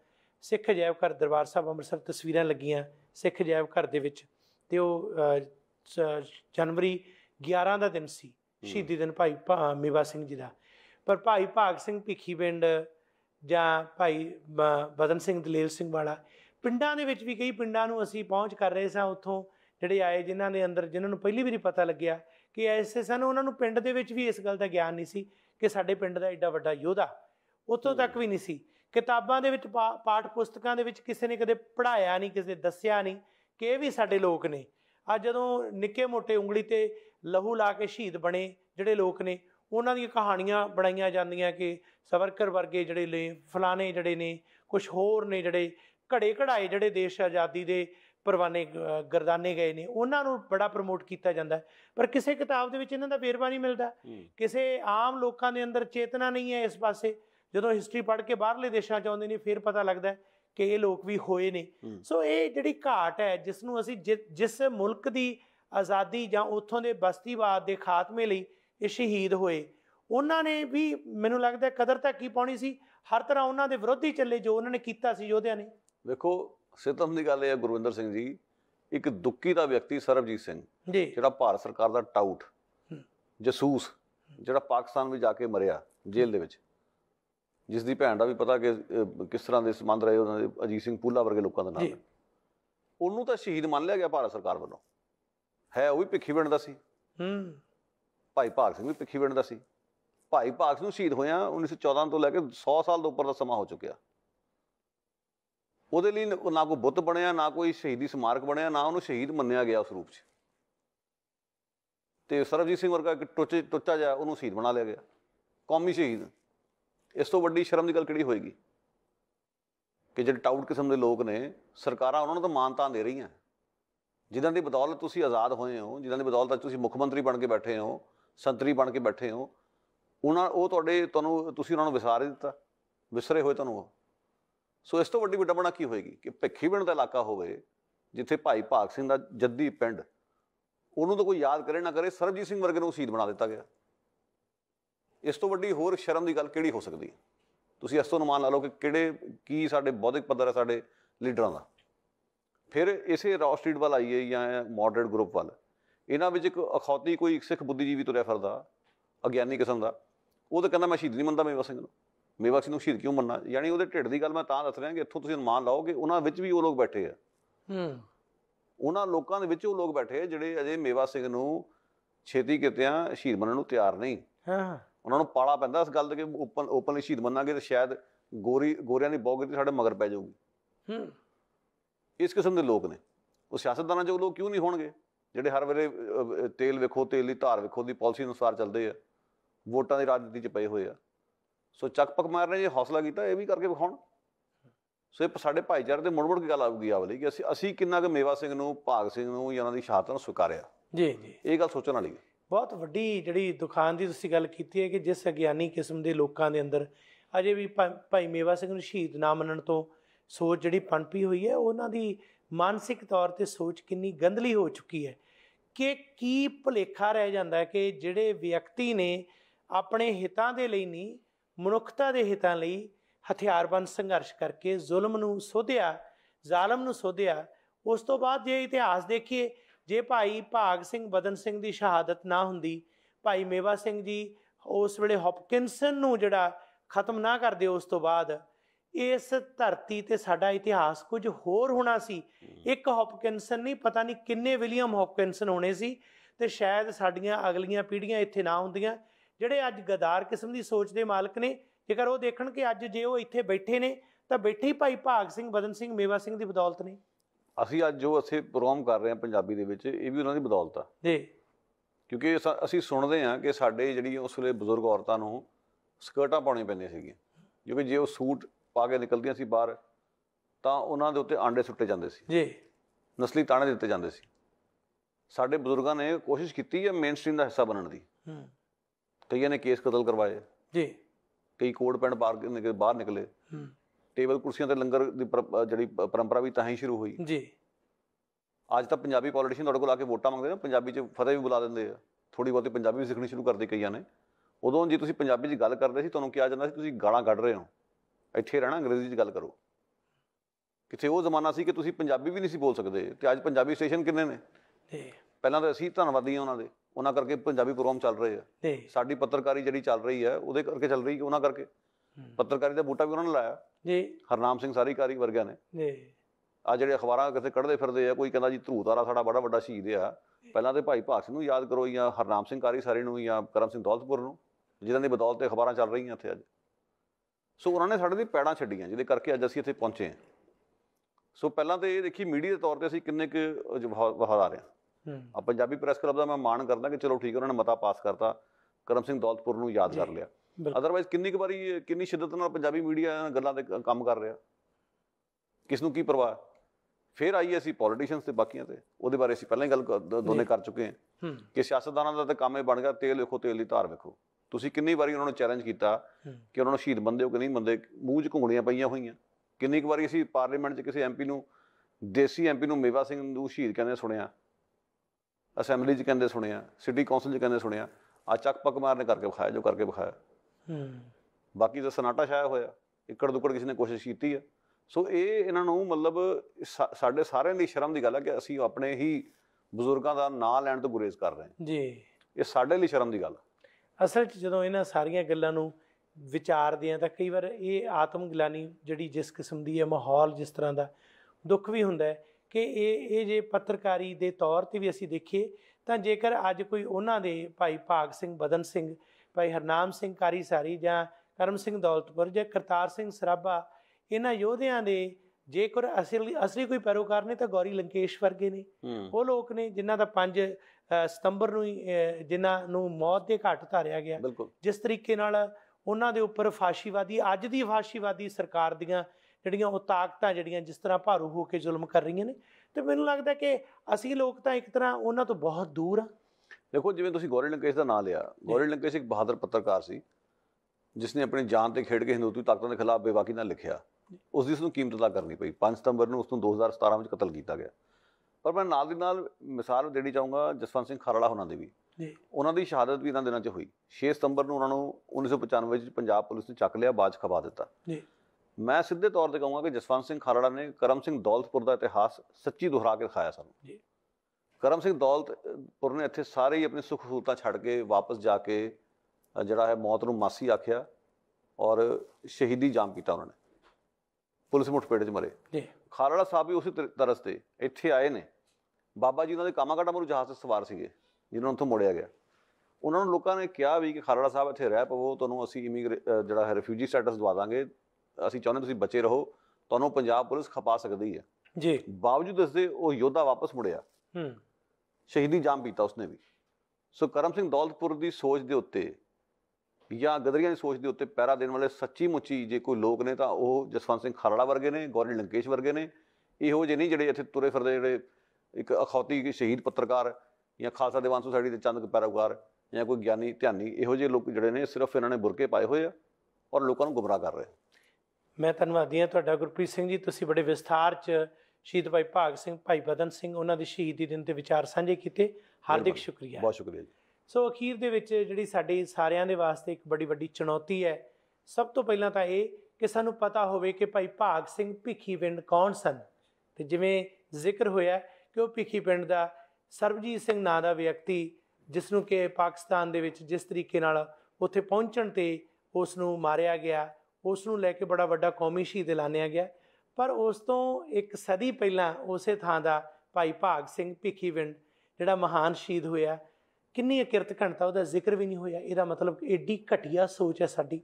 ਸਿੱਖ ਅਜਾਇਬ ਘਰ ਦਰਬਾਰ ਸਾਹਿਬ ਅੰਮ੍ਰਿਤਸਰ ਤਸਵੀਰਾਂ ਲੱਗੀਆਂ ਸਿੱਖ ਅਜਾਇਬ ਘਰ ਦੇ ਵਿੱਚ ਤੇ ਉਹ ਜਨਵਰੀ 11 ਦਾ ਦਿਨ ਸੀ ਸ਼ਹੀਦੀ ਦਿਨ ਭਾਈ ਮੀਵਾ ਸਿੰਘ ਜੀ ਦਾ ਪਰ ਭਾਈ ਭਾਗ ਸਿੰਘ ਭਿੱਖੀ ਪਿੰਡ ਜਾਂ ਭਾਈ ਬਦਨ ਸਿੰਘ ਦਲੇਲ ਸਿੰਘ ਵਾਲਾ ਪਿੰਡਾਂ ਦੇ ਵਿੱਚ ਵੀ ਕਈ ਪਿੰਡਾਂ ਨੂੰ ਅਸੀਂ ਪਹੁੰਚ ਕਰ ਰਹੇ ਸਾਂ ਉੱਥੋਂ ਜਿਹੜੇ ਆਏ ਜਿਨ੍ਹਾਂ ਦੇ ਅੰਦਰ ਜਿਨ੍ਹਾਂ ਨੂੰ ਪਹਿਲੀ ਵਾਰੀ ਪਤਾ ਲੱਗਿਆ ਕਿ ਐਸੇ ਸਨ ਉਹਨਾਂ ਨੂੰ ਪਿੰਡ ਦੇ ਵਿੱਚ ਵੀ ਇਸ ਗੱਲ ਦਾ ਗਿਆਨ ਨਹੀਂ ਸੀ ਕਿ ਸਾਡੇ ਪਿੰਡ ਦਾ ਐਡਾ ਵੱਡਾ ਯੋਧਾ ਉੱਥੋਂ ਤੱਕ ਵੀ ਨਹੀਂ ਸੀ ਕਿਤਾਬਾਂ ਦੇ ਵਿੱਚ ਪਾਠ ਪੁਸਤਕਾਂ ਦੇ ਵਿੱਚ ਕਿਸੇ ਨੇ ਕਦੇ ਪੜਾਇਆ ਨਹੀਂ ਕਿਸੇ ਦੱਸਿਆ ਨਹੀਂ ਕਿ ਇਹ ਵੀ ਸਾਡੇ ਲੋਕ ਨੇ ਅੱਜ ਜਦੋਂ ਨਿੱਕੇ ਮੋਟੇ ਉਂਗਲੀ ਤੇ ਲਹੂ ਲਾ ਕੇ ਸ਼ਹੀਦ ਬਣੇ ਜਿਹੜੇ ਲੋਕ ਨੇ ਉਹਨਾਂ ਦੀਆਂ ਕਹਾਣੀਆਂ ਬਣਾਈਆਂ ਜਾਂਦੀਆਂ ਕਿ ਸਵਰਕਰ ਵਰਗੇ ਜਿਹੜੇ ਨੇ ਫਲਾਣੇ ਜਿਹੜੇ ਨੇ ਕੁਝ ਹੋਰ ਨੇ ਜਿਹੜੇ ਘੜੇ ਘੜਾਏ ਜਿਹੜੇ ਦੇਸ਼ ਆਜ਼ਾਦੀ ਦੇ ਪਰਵਾਨੇ ਗਰਦਾਨੇ ਗਏ ਨੇ ਉਹਨਾਂ ਨੂੰ ਬੜਾ ਪ੍ਰਮੋਟ ਕੀਤਾ ਜਾਂਦਾ ਪਰ ਕਿਸੇ ਕਿਤਾਬ ਦੇ ਵਿੱਚ ਇਹਨਾਂ ਦਾ ਵੇਰਵਾ ਨਹੀਂ ਮਿਲਦਾ ਕਿਸੇ ਆਮ ਲੋਕਾਂ ਦੇ ਅੰਦਰ ਚੇਤਨਾ ਨਹੀਂ ਹੈ ਇਸ ਪਾਸੇ ਜਦੋਂ ਹਿਸਟਰੀ ਪੜ੍ਹ ਕੇ ਬਾਹਰਲੇ ਦੇਸ਼ਾਂ ਚ ਆਉਂਦੇ ਨੇ ਫਿਰ ਪਤਾ ਲੱਗਦਾ ਕਿ ਇਹ ਲੋਕ ਵੀ ਹੋਏ ਨੇ ਸੋ ਇਹ ਜਿਹੜੀ ਘਾਟ ਹੈ ਜਿਸ ਨੂੰ ਅਸੀਂ ਜਿਸ ਮੁਲਕ ਦੀ ਆਜ਼ਾਦੀ ਜਾਂ ਉੱਥੋਂ ਦੇ ਬਸਤੀਵਾਦ ਦੇ ਖਾਤਮੇ ਲਈ ਇਹ ਸ਼ਹੀਦ ਹੋਏ ਉਹਨਾਂ ਨੇ ਵੀ ਮੈਨੂੰ ਲੱਗਦਾ ਕਦਰ ਤਾਂ ਕੀ ਪਾਉਣੀ ਸੀ ਹਰ ਤਰ੍ਹਾਂ ਉਹਨਾਂ ਦੇ ਵਿਰੋਧੀ ਚੱਲੇ ਜੋ ਉਹਨਾਂ ਨੇ ਕੀਤਾ ਸੀ ਯੋਧਿਆਂ ਨੇ ਵੇਖੋ ਸਿਤਮ ਦੀ ਗੱਲ ਇਹ ਹੈ ਗੁਰਵਿੰਦਰ ਸਿੰਘ ਜੀ ਇੱਕ ਦੁੱਕੀ ਦਾ ਵਿਅਕਤੀ ਸਰਬਜੀਤ ਸਿੰਘ ਜਿਹੜਾ ਭਾਰਤ ਸਰਕਾਰ ਦਾ ਟਾਊਟ ਜਸੂਸ ਜਿਹੜਾ ਪਾਕਿਸਤਾਨ ਵਿੱਚ ਜਾ ਕੇ ਮਰਿਆ ਜੇਲ੍ਹ ਦੇ ਵਿੱਚ ਜਿਸ ਦੀ ਭੈਣ ਦਾ ਵੀ ਪਤਾ ਕਿ ਕਿਸ ਤਰ੍ਹਾਂ ਦੇ ਸੰਬੰਧ ਰਹੇ ਉਹਨਾਂ ਦੇ ਅਜੀਤ ਸਿੰਘ ਪੂਲਾ ਵਰਗੇ ਲੋਕਾਂ ਦੇ ਨਾਲ ਉਹਨੂੰ ਤਾਂ ਸ਼ਹੀਦ ਮੰਨ ਲਿਆ ਗਿਆ ਭਾਰਤ ਸਰਕਾਰ ਵੱਲੋਂ ਹੈ ਉਹ ਵੀ ਪਿੱਖੀ ਦਾ ਸੀ ਹੂੰ ਭਾਈ ਭਾਗ ਸਿੰਘ ਵੀ ਪਿੱਖੀ ਦਾ ਸੀ ਭਾਈ ਭਾਗ ਸਿੰਘ ਸ਼ਹੀਦ ਹੋਇਆ 1914 ਤੋਂ ਲੈ ਕੇ 100 ਸਾਲ ਦੇ ਉੱਪਰ ਦਾ ਸਮਾਂ ਹੋ ਚੁੱਕਿਆ ਉਹਦੇ ਲਈ ਨਾ ਕੋਈ ਬੁੱਤ ਬਣਿਆ ਨਾ ਕੋਈ ਸ਼ਹੀਦੀ ਸਮਾਰਕ ਬਣਿਆ ਨਾ ਉਹਨੂੰ ਸ਼ਹੀਦ ਮੰਨਿਆ ਗਿਆ ਉਸ ਰੂਪ 'ਚ ਤੇ ਸਰਬਜੀਤ ਸਿੰਘ ਵਰਗਾ ਇੱਕ ਟੋਚੇ ਟੋਚਾ ਜਿਹਾ ਉਹਨੂੰ ਸ਼ਹੀਦ ਬਣਾ ਲਿਆ ਗਿਆ ਕੌਮੀ ਸ਼ਹੀਦ ਇਸ ਤੋਂ ਵੱਡੀ ਸ਼ਰਮ ਦੀ ਗੱਲ ਕਿਹੜੀ ਹੋਏਗੀ ਕਿ ਜਿਹੜੇ ਟਾਊਟ ਕਿਸਮ ਦੇ ਲੋਕ ਨੇ ਸਰਕਾਰਾਂ ਉਹਨਾਂ ਨੂੰ ਤਾਂ ਮਾਨਤਾ ਦੇ ਰਹੀਆਂ ਜਿਨ੍ਹਾਂ ਦੀ ਬਦੌਲਤ ਤੁਸੀਂ ਆਜ਼ਾਦ ਹੋਏ ਹੋ ਜਿਨ੍ਹਾਂ ਦੀ ਬਦੌਲਤ ਅੱਜ ਤੁਸੀਂ ਮੁੱਖ ਮੰਤਰੀ ਬਣ ਕੇ ਬੈਠੇ ਹੋ ਸੰਤਰੀ ਬਣ ਕੇ ਬੈਠੇ ਹੋ ਉਹਨਾਂ ਉਹ ਤੁਹਾਡੇ ਤੁਹਾਨੂੰ ਤੁਸੀਂ ਉਹਨਾਂ ਨੂੰ ਵਿਸਾਰ ਦਿੱਤਾ ਵਿਸਰੇ ਹੋਏ ਤੁਹਾਨੂੰ ਉਹ ਸੋ ਇਸ ਤੋਂ ਵੱਡੀ ਵਿਡੰਬਣਾ ਕੀ ਹੋਏਗੀ ਕਿ ਭਿੱਖੀ ਬਣ ਦਾ ਇਲਾਕਾ ਹੋਵੇ ਜਿੱਥੇ ਭਾਈ ਭਾਗ ਸਿੰਘ ਦਾ ਜੱਦੀ ਪਿੰਡ ਉਹਨੂੰ ਤਾਂ ਕੋਈ ਯਾਦ ਕਰੇ ਨਾ ਕਰੇ ਸਰਬਜੀਤ ਸਿੰਘ ਵਰਗੇ ਨੂੰ ਸ਼ਹੀਦ ਬਣਾ ਦਿੱਤਾ ਗਿਆ ਇਸ ਤੋਂ ਵੱਡੀ ਹੋਰ ਸ਼ਰਮ ਦੀ ਗੱਲ ਕਿਹੜੀ ਹੋ ਸਕਦੀ ਹੈ ਤੁਸੀਂ ਇਸ ਤੋਂ ਅਨੁਮਾਨ ਲਾ ਲਓ ਕਿ ਕਿਹੜੇ ਕੀ ਸਾਡੇ ਬੌਧਿਕ ਪੱਧਰ ਹੈ ਸਾਡੇ ਲੀਡਰਾਂ ਦਾ ਫਿਰ ਇਸੇ ਰੌ ਸਟਰੀਟ ਵੱਲ ਆਈਏ ਜਾਂ ਮੋਡਰੇਟ ਗਰੁੱਪ ਵੱਲ ਇਹਨਾਂ ਵਿੱਚ ਇੱਕ ਅਖੌਤੀ ਕੋਈ ਸਿੱਖ ਬੁੱਧੀਜੀਵੀ ਤੁਰਿਆ ਫਿਰਦਾ ਅਗਿਆਨੀ ਕਿਸਮ ਦਾ ਉਹ ਤਾਂ ਕਹਿੰਦਾ ਮੈਂ ਸ਼ਹੀਦ ਨਹੀਂ ਮੰਨਦਾ ਮੇਵਾ ਸਿੰਘ ਨੂੰ ਮੇਵਾ ਸਿੰਘ ਨੂੰ ਸ਼ਹੀਦ ਕਿਉਂ ਮੰਨਣਾ ਯਾਨੀ ਉਹਦੇ ਢਿੱਡ ਦੀ ਗੱਲ ਮੈਂ ਤਾਂ ਦੱਸ ਰਿਹਾ ਕਿ ਇੱਥੋਂ ਤੁਸੀਂ ਅਨੁਮਾਨ ਲਾਓਗੇ ਉਹਨਾਂ ਵਿੱਚ ਵੀ ਉਹ ਲੋਕ ਬੈਠੇ ਆ ਹੂੰ ਉਹਨਾਂ ਲੋਕਾਂ ਦੇ ਵਿੱਚ ਉਹ ਲੋਕ ਬੈਠੇ ਜਿਹੜੇ ਅਜੇ ਮੇਵਾ ਸਿੰਘ ਨੂੰ ਛੇਤੀ ਕਿਤਿਆਂ ਸ਼ਹੀਦ ਮੰਨਣ ਨੂੰ ਤਿਆਰ ਨਹੀਂ ਹਾਂ ਉਹਨਾਂ ਨੂੰ ਪਾਲਾ ਪੈਂਦਾ ਇਸ ਗੱਲ ਦੇ ਕਿ ਓਪਨ ਓਪਨਲੀ ਸ਼ਹੀਦ ਮੰਨਾਂਗੇ ਤੇ ਸ਼ਾਇਦ ਗੋਰੀ ਗੋਰਿਆਂ ਦੀ ਬੋਗਤੀ ਸਾਡੇ ਮਗਰ ਪੈ ਜਾਊਗੀ ਹੂੰ ਇਸ ਕਿਸਮ ਦੇ ਲੋਕ ਨੇ ਉਹ ਸਿਆਸਤਦਾਨਾਂ ਜੋ ਲੋਕ ਕਿਉਂ ਨਹੀਂ ਹੋਣਗੇ ਜਿਹੜੇ ਹਰ ਵੇਲੇ ਤੇਲ ਵੇਖੋ ਤੇਲ ਦੀ ਧਾਰ ਵੇਖੋ ਦੀ ਪਾਲਿਸੀ ਅਨੁਸਾਰ ਚੱਲਦੇ ਆ ਵੋਟਾਂ ਦੀ ਰਾਜਨੀਤੀ 'ਚ ਪਏ ਹੋਏ ਆ ਸੋ ਚੱਕਪਕ ਮਾਰਨੇ ਜੇ ਹੌਸਲਾ ਕੀਤਾ ਇਹ ਵੀ ਕਰਕੇ ਵਿਖਾਉਣ ਸੋ ਇਹ ਸਾਡੇ ਭਾਈਚਾਰੇ ਦੇ ਮੁੜ-ਮੁੜ ਕੇ ਗੱਲ ਆਊਗੀ ਆਵਲੀ ਕਿ ਅਸੀਂ ਅਸੀਂ ਕਿੰਨਾ ਕੁ ਮੇਵਾ ਸਿੰਘ ਨੂੰ ਭਾਗ ਸਿੰਘ ਨੂੰ ਜਾਂ ਉਹਨਾਂ ਦੀ ਸ਼ਹਾਦਤ ਨੂੰ ਸੁਕਾਰਿਆ ਜੀ ਜੀ ਇਹ ਗੱਲ ਸੋਚਣ ਵਾਲੀ ਹੈ ਬਹੁਤ ਵੱਡੀ ਜਿਹੜੀ ਦੁਕਾਨ ਦੀ ਤੁਸੀਂ ਗੱਲ ਕੀਤੀ ਹੈ ਕਿ ਜਿਸ ਅਗਿਆਨੀ ਕਿਸਮ ਦੇ ਲੋਕਾਂ ਦੇ ਅੰਦਰ ਅਜੇ ਵੀ ਭਾਈ ਮੇਵਾ ਸਿੰਘ ਨੂੰ ਸ਼ਹੀਦ ਨਾ ਮੰਨਣ ਤੋਂ ਸੋਚ ਜਿਹੜੀ ਪਣਪੀ ਹੋਈ ਹੈ ਉਹਨਾਂ ਦੀ ਮਾਨਸਿਕ ਤੌਰ ਤੇ ਸੋਚ ਕਿੰਨੀ ਗੰਦਲੀ ਹੋ ਚੁੱਕੀ ਹੈ ਕਿ ਕੀ ਭੁਲੇਖਾ ਰਹਿ ਜਾਂਦਾ ਹੈ ਕਿ ਜਿਹੜੇ ਵਿਅਕਤੀ ਨੇ ਆਪਣੇ ਹਿੱਤਾਂ ਦੇ ਲਈ ਨਹੀਂ ਮਨੁੱਖਤਾ ਦੇ ਹਿੱਤਾਂ ਲਈ ਹਥਿਆਰਬੰਦ ਸੰਘਰਸ਼ ਕਰਕੇ ਜ਼ੁਲਮ ਨੂੰ ਸੋਧਿਆ ਜ਼ਾਲਮ ਨੂੰ ਸੋਧਿਆ ਉਸ ਤੋਂ ਬਾਅਦ ਜੇ ਇਤਿਹਾਸ ਦੇਖੀਏ ਜੇ ਭਾਈ ਭਾਗ ਸਿੰਘ ਬਦਨ ਸਿੰਘ ਦੀ ਸ਼ਹਾਦਤ ਨਾ ਹੁੰਦੀ ਭਾਈ ਮੇਵਾ ਸਿੰਘ ਜੀ ਉਸ ਵੇਲੇ ਹੌਪਕਿੰਸਨ ਨੂੰ ਜਿਹੜਾ ਖਤਮ ਨਾ ਕਰਦੇ ਉਸ ਤੋਂ ਬਾਅਦ ਇਸ ਧਰਤੀ ਤੇ ਸਾਡਾ ਇਤਿਹਾਸ ਕੁਝ ਹੋਰ ਹੋਣਾ ਸੀ ਇੱਕ ਹੌਪਕਿੰਸਨ ਨਹੀਂ ਪਤਾ ਨਹੀਂ ਕਿੰਨੇ ਵਿਲੀਅਮ ਹੌਪਕਿੰਸਨ ਹੋਣੇ ਸੀ ਤੇ ਸ਼ਾਇਦ ਸਾਡੀਆਂ ਅਗਲੀਆਂ ਪੀੜ੍ਹੀਆਂ ਇੱਥੇ ਨਾ ਹੁੰਦੀਆਂ ਜਿਹੜੇ ਅੱਜ ਗਦਾਰ ਕਿਸਮ ਦੀ ਸੋਚ ਦੇ ਮਾਲਕ ਨੇ ਜੇਕਰ ਉਹ ਦੇਖਣ ਕਿ ਅੱਜ ਜੇ ਉਹ ਇੱਥੇ ਬੈਠੇ ਨੇ ਤਾਂ ਬੈਠੇ ਭਾਈ ਭਾਗ ਸਿੰਘ ਬਦਨ ਸਿੰਘ ਮੇਵਾ ਸਿੰਘ ਦੀ ਬਦੌਲਤ ਨੇ ਅਸੀਂ ਅੱਜ ਜੋ ਅਸੀਂ ਪ੍ਰੋਗਰਾਮ ਕਰ ਰਹੇ ਹਾਂ ਪੰਜਾਬੀ ਦੇ ਵਿੱਚ ਇਹ ਵੀ ਉਹਨਾਂ ਦੀ ਬਦੌਲਤ ਆ ਜੀ ਕਿਉਂਕਿ ਅਸੀਂ ਸੁਣਦੇ ਹਾਂ ਕਿ ਸਾਡੇ ਜਿਹੜੀ ਉਸ ਵੇਲੇ ਬਜ਼ੁਰਗ ਔਰਤਾਂ ਨੂੰ ਸਕਰਟਾਂ ਪਾਉਣੀਆਂ ਪੈਂਦੀਆਂ ਸੀਗੀਆਂ ਕਿਉਂਕਿ ਜੇ ਉਹ ਸੂਟ ਪਾ ਕੇ ਨਿਕਲਦੀਆਂ ਸੀ ਬਾਹਰ ਤਾਂ ਉਹਨਾਂ ਦੇ ਉੱਤੇ ਆਂਡੇ ਸੁੱਟੇ ਜਾਂਦੇ ਸੀ ਜੀ ਨਸਲੀ ਤਾਣੇ ਦਿੱਤੇ ਜਾਂਦੇ ਸੀ ਸਾਡੇ ਬਜ਼ੁਰਗਾਂ ਨੇ ਕੋਸ਼ਿਸ਼ ਕੀਤੀ ਹੈ ਮੇਨ ਸਟ੍ਰੀਮ ਦਾ ਹਿੱਸਾ ਬਣਨ ਦੀ ਹੂੰ ਕਈਆਂ ਨੇ ਕੇਸ ਕਤਲ ਕਰਵਾਏ ਜੀ ਕਈ ਕੋਡ ਪੈਂਡ ਬਾਹਰ ਨਿਕਲੇ ਹੂੰ ਟੇਬਲ ਕੁਰਸੀਆਂ ਤੇ ਲੰਗਰ ਦੀ ਜਿਹੜੀ ਪਰੰਪਰਾ ਵੀ ਤਾਂ ਹੀ ਸ਼ੁਰੂ ਹੋਈ ਜੀ ਅੱਜ ਤਾਂ ਪੰਜਾਬੀ ਪੋਲੀਟਿਸ਼ੀਅਨ ਤੁਹਾਡੇ ਕੋਲ ਆ ਕੇ ਵੋਟਾਂ ਮੰਗਦੇ ਨੇ ਪੰਜਾਬੀ ਚ ਫਤਿਹ ਵੀ ਬੁਲਾ ਦਿੰਦੇ ਆ ਥੋੜੀ ਬਹੁਤੀ ਪੰਜਾਬੀ ਵੀ ਸਿੱਖਣੀ ਸ਼ੁਰੂ ਕਰਦੇ ਕਈਆਂ ਨੇ ਉਦੋਂ ਜੇ ਤੁਸੀਂ ਪੰਜਾਬੀ 'ਚ ਗੱਲ ਕਰਦੇ ਸੀ ਤੁਹਾਨੂੰ ਕਿਹਾ ਜਾਂਦਾ ਸੀ ਤੁਸੀਂ ਗਾਲਾਂ ਕੱਢ ਰਹੇ ਹੋ ਇੱਥੇ ਰਹਿਣਾ ਅੰਗਰੇਜ਼ੀ 'ਚ ਗੱਲ ਕਰੋ ਕਿਥੇ ਉਹ ਜ਼ਮਾਨਾ ਸੀ ਕਿ ਤੁਸੀਂ ਪੰਜਾਬੀ ਵੀ ਨਹੀਂ ਸੀ ਬੋਲ ਸਕਦੇ ਤੇ ਅੱਜ ਪੰਜਾਬੀ ਸਟੇਸ਼ਨ ਕਿੰਨੇ ਨੇ ਜੀ ਪਹਿਲਾਂ ਤਾਂ ਅਸੀਂ ਧੰਨਵਾਦੀ ਆ ਉਹਨਾਂ ਦੇ ਉਹਨਾਂ ਕਰਕੇ ਪੰਜਾਬੀ ਪ੍ਰੋਗਰਾਮ ਚੱਲ ਰਹੇ ਆ ਜੀ ਸਾਡੀ ਪੱਤਰਕਾਰੀ ਜਿਹੜੀ ਚੱਲ ਰਹੀ ਹੈ ਉਹਦੇ ਕਰਕੇ ਚੱਲ ਰਹੀ ਹੈ ਉਹਨਾਂ ਕਰਕੇ ਪੱਤਰਕਾਰੀ ਦਾ ਬੂਟਾ ਵੀ ਉਹਨਾਂ ਨੇ ਲਾਇਆ ਜੀ ਹਰਨਾਮ ਸਿੰਘ ਸਾਰੀਕਾਰੀ ਵਰਗਿਆਂ ਨੇ ਜੀ ਆ ਜਿਹੜੇ ਅਖਬਾਰਾਂ ਕਿਤੇ ਕੱਢਦੇ ਫਿਰਦੇ ਆ ਕੋਈ ਕਹਿੰਦਾ ਜੀ ਧਰੂਤਾਰਾ ਸਾਡਾ ਬੜਾ ਵੱਡਾ ਸ਼ਹੀਦ ਆ ਪਹਿਲਾਂ ਤੇ ਭਾਈ ਭਾਗ ਸਿੰਘ ਨੂੰ ਯਾਦ ਕਰੋ ਜਾਂ ਹਰਨਾਮ ਸਿੰਘ ਕਾਰੀ ਸਾਰੇ ਨੂੰ ਜਾਂ ਕਰਮ ਸਿੰਘ ਦੌਲਤਪੁਰ ਨੂੰ ਜਿਨ੍ਹਾਂ ਦੀ ਬਦੌਲਤ ਤੇ ਅਖਬਾਰਾਂ ਚੱਲ ਰਹੀਆਂ ਇੱਥੇ ਅੱਜ ਸੋ ਉਹਨਾਂ ਨੇ ਸਾਡੇ ਦੀ ਪੈੜਾਂ ਛੱਡੀਆਂ ਜਿਹਦੇ ਕਰਕੇ ਅੱਜ ਅਸੀਂ ਇੱਥੇ ਪਹੁੰਚੇ ਆ ਸੋ ਪਹਿਲਾਂ ਤੇ ਇਹ ਦੇਖੀ ਮੀਡੀਆ ਦੇ ਤੌਰ ਤੇ ਅਸੀਂ ਕਿੰਨੇ ਕੁ ਬਹੁਤ ਆ ਰਹੇ ਆ ਪੰਜਾਬੀ ਪ੍ਰੈਸ ਕਲੱਬ ਦਾ ਮੈਂ ਮਾਣ ਕਰਦਾ ਕਿ ਚਲੋ ਠੀਕ ਉਹਨਾਂ ਨੇ ਮਤਾ ਪਾਸ ਕਰਤਾ ਕਰਮ ਸਿੰਘ ਦੌਲਤਪੁਰ ਨੂੰ ਯਾਦ ਕਰ ਲਿਆ ਅਦਰਵਾਇਜ਼ ਕਿੰਨੀ ਕੁ ਵਾਰੀ ਕਿੰਨੀ ਸ਼ਿੱਦਤ ਨਾਲ ਪੰਜਾਬੀ ਮੀਡੀਆ ਗੱਲਾਂ ਦੇ ਕੰਮ ਕਰ ਰਿਹਾ ਕਿਸ ਨੂੰ ਕੀ ਪਰਵਾਹ ਫਿਰ ਆਈ ਅਸੀਂ ਪੋਲੀਟੀਸ਼ੀਅਨਸ ਤੇ ਬਾਕੀਆਂ ਤੇ ਉਹਦੇ ਬਾਰੇ ਅਸੀਂ ਪਹਿਲਾਂ ਹੀ ਗੱਲ ਦੋਨੇ ਕਰ ਚੁੱਕੇ ਹਾਂ ਕਿ ਸਿਆਸਤਦਾਨਾਂ ਦਾ ਤਾਂ ਕੰਮ ਹੀ ਬਣ ਗਿਆ ਤੇਲ ਵੇਖੋ ਤੇਲ ਦੀ ਧਾਰ ਵੇਖੋ ਤੁਸੀਂ ਕਿੰਨੀ ਵਾਰੀ ਉਹਨਾਂ ਨੂੰ ਚੈਲੰਜ ਕੀਤਾ ਕਿ ਉਹਨਾਂ ਨੂੰ ਸ਼ਹੀਦ ਬੰਦੇ ਹੋ ਕਿ ਨਹੀਂ ਬੰਦੇ ਮੂੰਹ 'ਚ ਘੁੰਗਣੀਆਂ ਪਈਆਂ ਹੋਈਆਂ ਕਿੰਨੀ ਕੁ ਵਾਰੀ ਅਸੀਂ ਪਾਰਲੀਮੈਂਟ 'ਚ ਕਿਸੇ ਐਮਪੀ ਨੂੰ ਦੇਸੀ ਐਮਪੀ ਨੂੰ ਮੇਵਾ ਸਿੰਘ ਨੂੰ ਸ਼ਹੀਦ ਕਹਿੰਦੇ ਸੁਣਿਆ ਅਸੈਂਬਲੀ 'ਚ ਕਹਿੰਦੇ ਸੁਣਿਆ ਸਿਟੀ ਕੌਂਸਲ 'ਚ ਕਹਿੰਦੇ ਸੁਣਿਆ ਆ ਚੱਕ ਪਕਮਾਰ ਨੇ ਕਰਕੇ ਵਿਖਾਇਆ ਜੋ ਕਰਕੇ ਵਿਖਾਇਆ ਬਾਕੀ ਤਾਂ ਸਨਾਟਾ ਛਾਇਆ ਹੋਇਆ ਇੱਕੜ ਦੁੱਕੜ ਕਿਸੇ ਨੇ ਕੋਸ਼ਿਸ਼ ਕੀਤੀ ਆ ਸੋ ਇਹ ਇਹਨਾਂ ਨੂੰ ਮਤਲਬ ਸਾਡੇ ਸਾਰਿਆਂ ਦੀ ਸ਼ਰਮ ਦੀ ਗੱਲ ਹੈ ਕਿ ਅਸੀਂ ਆਪਣੇ ਹੀ ਬਜ਼ੁਰਗਾਂ ਦਾ ਨਾਂ ਲੈਣ ਤੋਂ ਗੁਰੇਜ਼ ਕਰ ਰਹੇ ਹਾਂ ਜੀ ਇਹ ਸਾਡੇ ਲਈ ਸ਼ਰਮ ਦੀ ਗੱਲ ਅਸਲ 'ਚ ਜਦੋਂ ਇਹਨਾਂ ਸਾਰੀਆਂ ਗੱਲਾਂ ਨੂੰ ਵਿਚਾਰਦੇ ਆ ਤਾਂ ਕਈ ਵਾਰ ਇਹ ਆਤਮ ਗਿਲਾਨੀ ਜਿਹੜੀ ਜਿਸ ਕਿਸਮ ਦੀ ਹੈ ਮਾਹੌਲ ਜਿਸ ਤਰ੍ਹਾਂ ਦਾ ਦੁੱਖ ਵੀ ਹੁੰਦਾ ਹੈ ਕਿ ਇਹ ਇਹ ਜੇ ਪੱਤਰਕਾਰੀ ਦੇ ਤੌਰ ਤੇ ਵੀ ਅਸੀਂ ਦੇਖੀਏ ਤਾਂ ਜੇਕਰ ਅੱਜ ਕੋਈ ਉਹਨਾਂ ਦੇ ਭਾਈ ਭਾਗ ਸਿੰਘ ਬਦਨ ਸਿੰਘ ਭਾਈ ਹਰਨਾਮ ਸਿੰਘ ਕਾਰੀ ਸਾਰੀ ਜਾਂ ਕਰਮ ਸਿੰਘ ਦੌਲਤਪੁਰ ਜਾਂ ਕਰਤਾਰ ਸਿੰਘ ਸਰਾਭਾ ਇਹਨਾਂ ਯੋਧਿਆਂ ਦੇ ਜੇਕਰ ਅਸਲੀ ਅਸਲੀ ਕੋਈ ਪੈਰੋਕਾਰ ਨੇ ਤਾਂ ਗੌਰੀ ਲੰਕੇਸ਼ ਵਰਗੇ ਨੇ ਉਹ ਲੋਕ ਨੇ ਜਿਨ੍ਹਾਂ ਦਾ 5 ਸਤੰਬਰ ਨੂੰ ਜਿਨ੍ਹਾਂ ਨੂੰ ਮੌਤ ਦੇ ਘਾਟ ਧਾਰਿਆ ਗਿਆ ਜਿਸ ਤਰੀਕੇ ਨਾਲ ਉਹਨਾਂ ਦੇ ਉੱਪਰ ਫਾਸ਼ੀਵਾਦੀ ਅੱਜ ਦੀ ਫਾਸ਼ੀਵਾਦੀ ਸਰਕਾਰ ਦੀਆਂ ਜਿਹੜੀਆਂ ਉਹ ਤਾਕਤਾਂ ਜਿਹੜੀਆਂ ਜਿਸ ਤਰ੍ਹਾਂ ਭਾਰੂ ਹੋ ਕੇ ਜ਼ੁਲਮ ਕਰ ਰਹੀਆਂ ਨੇ ਤੇ ਮੈਨੂੰ ਲੱਗਦਾ ਕਿ ਅਸੀਂ ਲੋਕ ਤਾਂ ਇੱਕ ਤਰ੍ਹਾਂ ਉਹਨਾਂ ਤੋਂ ਬਹੁਤ ਦੂਰ ਆ ਦੇਖੋ ਜਿਵੇਂ ਤੁਸੀਂ ਗੋਰੀ ਲੰਕੇਸ਼ ਦਾ ਨਾਮ ਲਿਆ ਗੋਰੀ ਲੰਕੇਸ਼ ਇੱਕ ਬਹਾਦਰ ਪੱਤਰਕਾਰ ਸੀ ਜਿਸ ਨੇ ਆਪਣੀ ਜਾਨ ਤੇ ਖੇਡ ਕੇ ਹਿੰਦੂਤਵੀ ਤਾਕਤਾਂ ਦੇ ਖਿਲਾਫ ਬੇਵਾਕੀ ਨਾਲ ਲਿਖਿਆ ਉਸ ਦੀ ਉਸ ਨੂੰ ਕੀਮਤ ਅਦਾ ਕਰਨੀ ਪਈ 5 ਸਤੰਬਰ ਨੂੰ ਉਸ ਨੂੰ 2017 ਵਿੱਚ ਕਤਲ ਕੀਤਾ ਗਿਆ ਪਰ ਮੈਂ ਨਾਲ ਦੀ ਨਾਲ ਮਿਸਾਲ ਦੇਣੀ ਚਾਹੂੰਗਾ ਜਸਵੰਤ ਸਿੰਘ ਖਰੜਾ ਹੋਣਾਂ ਦੇ ਵੀ ਉਹਨਾਂ ਦੀ ਸ਼ਹਾਦਤ ਵੀ ਇਹਨਾਂ ਦਿਨਾਂ 'ਚ ਹੋਈ 6 ਸਤੰਬਰ ਨੂੰ ਉਹਨਾਂ ਨੂੰ 1995 ਵਿੱਚ ਪੰਜਾਬ ਪੁਲਿਸ ਨੇ ਚੱਕ ਲਿਆ ਬਾਜ ਖਵਾ ਦਿੱਤਾ ਜੀ ਮੈਂ ਸਿੱਧੇ ਤੌਰ ਤੇ ਕਹੂੰਗਾ ਕਿ ਜਸਵੰਤ ਸਿੰਘ ਖਰੜਾ ਨੇ ਕਰਮ ਸਿੰਘ ਦੌਲਤਪੁਰ ਦਾ ਇਤਿਹਾਸ ਸੱਚੀ ਦੁਹਰਾ ਕੇ ਦਿਖਾਇਆ ਸਾਨੂੰ ਜੀ ਕਰਮ ਸਿੰਘ ਦੌਲਤਪੁਰ ਨੇ ਇੱਥੇ ਸਾਰੇ ਹੀ ਆਪਣੇ ਸੁੱਖ ਸਹੂਲਤਾਂ ਛੱਡ ਕੇ ਵਾਪਸ ਜਾ ਕੇ ਜਿਹੜਾ ਹੈ ਮੌਤ ਨੂੰ ਮਾਸੀ ਆਖਿਆ ਔਰ ਸ਼ਹੀਦੀ ਜਾਮ ਕੀਤਾ ਉਹਨਾਂ ਨੇ ਪੁਲਿਸ ਮੁਠਪੇੜ 'ਚ ਮਰੇ ਜੀ ਖਾਲੜਾ ਸਾਹਿਬ ਵੀ ਉਸੇ ਤਰਸ ਤੇ ਇੱਥੇ ਆਏ ਨੇ ਬਾਬਾ ਜੀ ਉਹਨਾਂ ਦੇ ਕਾਟਾ ਮਰੂ ਜਹਾਜ਼ ਤੇ ਸਵਾਰ ਸੀਗੇ ਜਿਨ੍ਹਾਂ ਨੂੰ ਉੱਥੋਂ ਮੋੜਿਆ ਗਿਆ ਉਹਨਾਂ ਨੂੰ ਲੋਕਾਂ ਨੇ ਕਿਹਾ ਵੀ ਕਿ ਖਾਲੜਾ ਸਾਹਿਬ ਇੱਥੇ ਰਹਿ ਪਵੋ ਤੁਹਾਨੂੰ ਅਸੀਂ ਇਮੀਗ੍ਰੇ ਜਿਹੜਾ ਹੈ ਰਿਫਿਊਜੀ ਸਟੇਟਸ ਦਵਾ ਦਾਂਗੇ ਅਸੀਂ ਚਾਹੁੰਦੇ ਤੁਸੀਂ ਬਚੇ ਰਹੋ ਤੁਹਾਨੂੰ ਪੰਜਾਬ ਪੁਲਿਸ ਖਪਾ ਸਕਦੀ ਹੈ ਜੀ ਬਾਵਜੂਦ ਇਸ ਦੇ ਉਹ ਯੋਧਾ ਵਾਪਸ ਮੁੜਿਆ ਹੂੰ ਸ਼ਹੀਦੀ ਜਾਮ ਪੀਤਾ ਉਸਨੇ ਵੀ ਸੋ ਕਰਮ ਸਿੰਘ ਦੌਲਤਪੁਰ ਦੀ ਸੋਚ ਦੇ ਉੱਤੇ ਜਾਂ ਗਦਰੀਆਂ ਦੀ ਸੋਚ ਦੇ ਉੱਤੇ ਪੈਰਾ ਦੇਣ ਵਾਲੇ ਸੱਚੀ ਮੁੱਚੀ ਜੇ ਕੋਈ ਲੋਕ ਨੇ ਤਾਂ ਉਹ ਜਸਵੰਤ ਸਿੰਘ ਖਰੜਾ ਵਰਗੇ ਨੇ ਗੌਰੀ ਲੰਕੇਸ਼ ਵਰਗੇ ਨੇ ਇਹੋ ਜਿਹੇ ਨਹੀਂ ਜਿਹੜੇ ਇੱਥੇ ਤੁਰੇ ਫਿਰਦੇ ਜਿਹੜੇ ਇੱਕ ਅਖੌਤੀ ਸ਼ਹੀਦ ਪੱਤਰਕਾਰ ਜਾਂ ਖਾਲਸਾ ਦੀਵਾਨ ਸੁਸਾਇਟੀ ਦੇ ਚੰਦ ਪੈਰੋਗਾਰ ਜਾਂ ਕੋਈ ਗਿਆਨੀ ਧਿਆਨੀ ਇਹੋ ਜਿਹੇ ਲੋਕ ਜਿਹੜੇ ਨੇ ਸਿਰਫ ਇਹਨਾਂ ਨੇ ਬੁਰਕੇ ਪਾਏ ਹੋਏ ਆ ਔਰ ਲੋਕਾਂ ਨੂੰ ਗੁੰਮਰਾਹ ਕਰ ਰਹੇ ਮੈਂ ਧੰਨਵਾਦੀ ਹਾਂ ਤੁਹਾਡਾ ਗੁਰਪ੍ਰੀਤ ਸਿੰਘ ਜੀ ਤੁਸੀਂ ਬੜੇ ਵਿਸਥਾਰ 'ਚ ਸ਼ਹੀਦ ਭਾਈ ਭਾਗ ਸਿੰਘ ਭਾਈ ਬਦਨ ਸਿੰਘ ਉਹਨਾਂ ਦੇ ਸ਼ਹੀਦੀ ਦਿਨ ਤੇ ਵਿਚਾਰ ਸਾਂਝੇ ਕੀਤੇ ਹਾਰਦਿਕ ਸ਼ੁਕਰੀਆ ਬਹੁਤ ਸ਼ੁਕਰੀਆ ਜੀ ਸੋ ਅਖੀਰ ਦੇ ਵਿੱਚ ਜਿਹੜੀ ਸਾਡੀ ਸਾਰਿਆਂ ਦੇ ਵਾਸਤੇ ਇੱਕ ਬੜੀ ਵੱਡੀ ਚੁਣੌਤੀ ਹੈ ਸਭ ਤੋਂ ਪਹਿਲਾਂ ਤਾਂ ਇਹ ਕਿ ਸਾਨੂੰ ਪਤਾ ਹੋਵੇ ਕਿ ਭਾਈ ਭਾਗ ਸਿੰਘ ਭਿੱਖੀ ਪਿੰਡ ਕੌਣ ਸਨ ਤੇ ਜਿਵੇਂ ਜ਼ਿਕਰ ਹੋਇਆ ਕਿ ਉਹ ਭਿੱਖੀ ਪਿੰਡ ਦਾ ਸਰਬਜੀਤ ਸਿੰਘ ਨਾਂ ਦਾ ਵਿਅਕਤੀ ਜਿਸ ਨੂੰ ਕਿ ਪਾਕਿਸਤਾਨ ਦੇ ਵਿੱਚ ਜਿਸ ਤਰੀਕੇ ਨਾਲ ਉੱਥੇ ਪਹੁੰਚਣ ਤੇ ਉਸ ਨੂੰ ਮਾਰਿਆ ਗਿਆ ਉਸ ਨੂੰ ਲੈ ਕੇ ਬੜਾ ਵੱਡਾ ਕੌਮੀ ਸ਼ਹੀਦ ਐਲਾਨਿਆ ਗਿਆ ਪਰ ਉਸ ਤੋਂ ਇੱਕ ਸਦੀ ਪਹਿਲਾਂ ਉਸੇ ਥਾਂ ਦਾ ਭਾਈ ਭਾਗ ਸਿੰਘ ਭਿੱਖੀਵਿੰਡ ਜਿਹੜਾ ਮਹਾਨ ਸ਼ਹੀਦ ਹੋਇਆ ਕਿੰਨੀ ਅਕਿਰਤ ਘੰਟਾ ਉਹਦਾ ਜ਼ਿਕਰ ਵੀ ਨਹੀਂ ਹੋਇਆ ਇਹਦਾ ਮਤਲਬ ਏਡੀ ਘਟੀਆ ਸੋਚ ਹੈ ਸਾਡੀ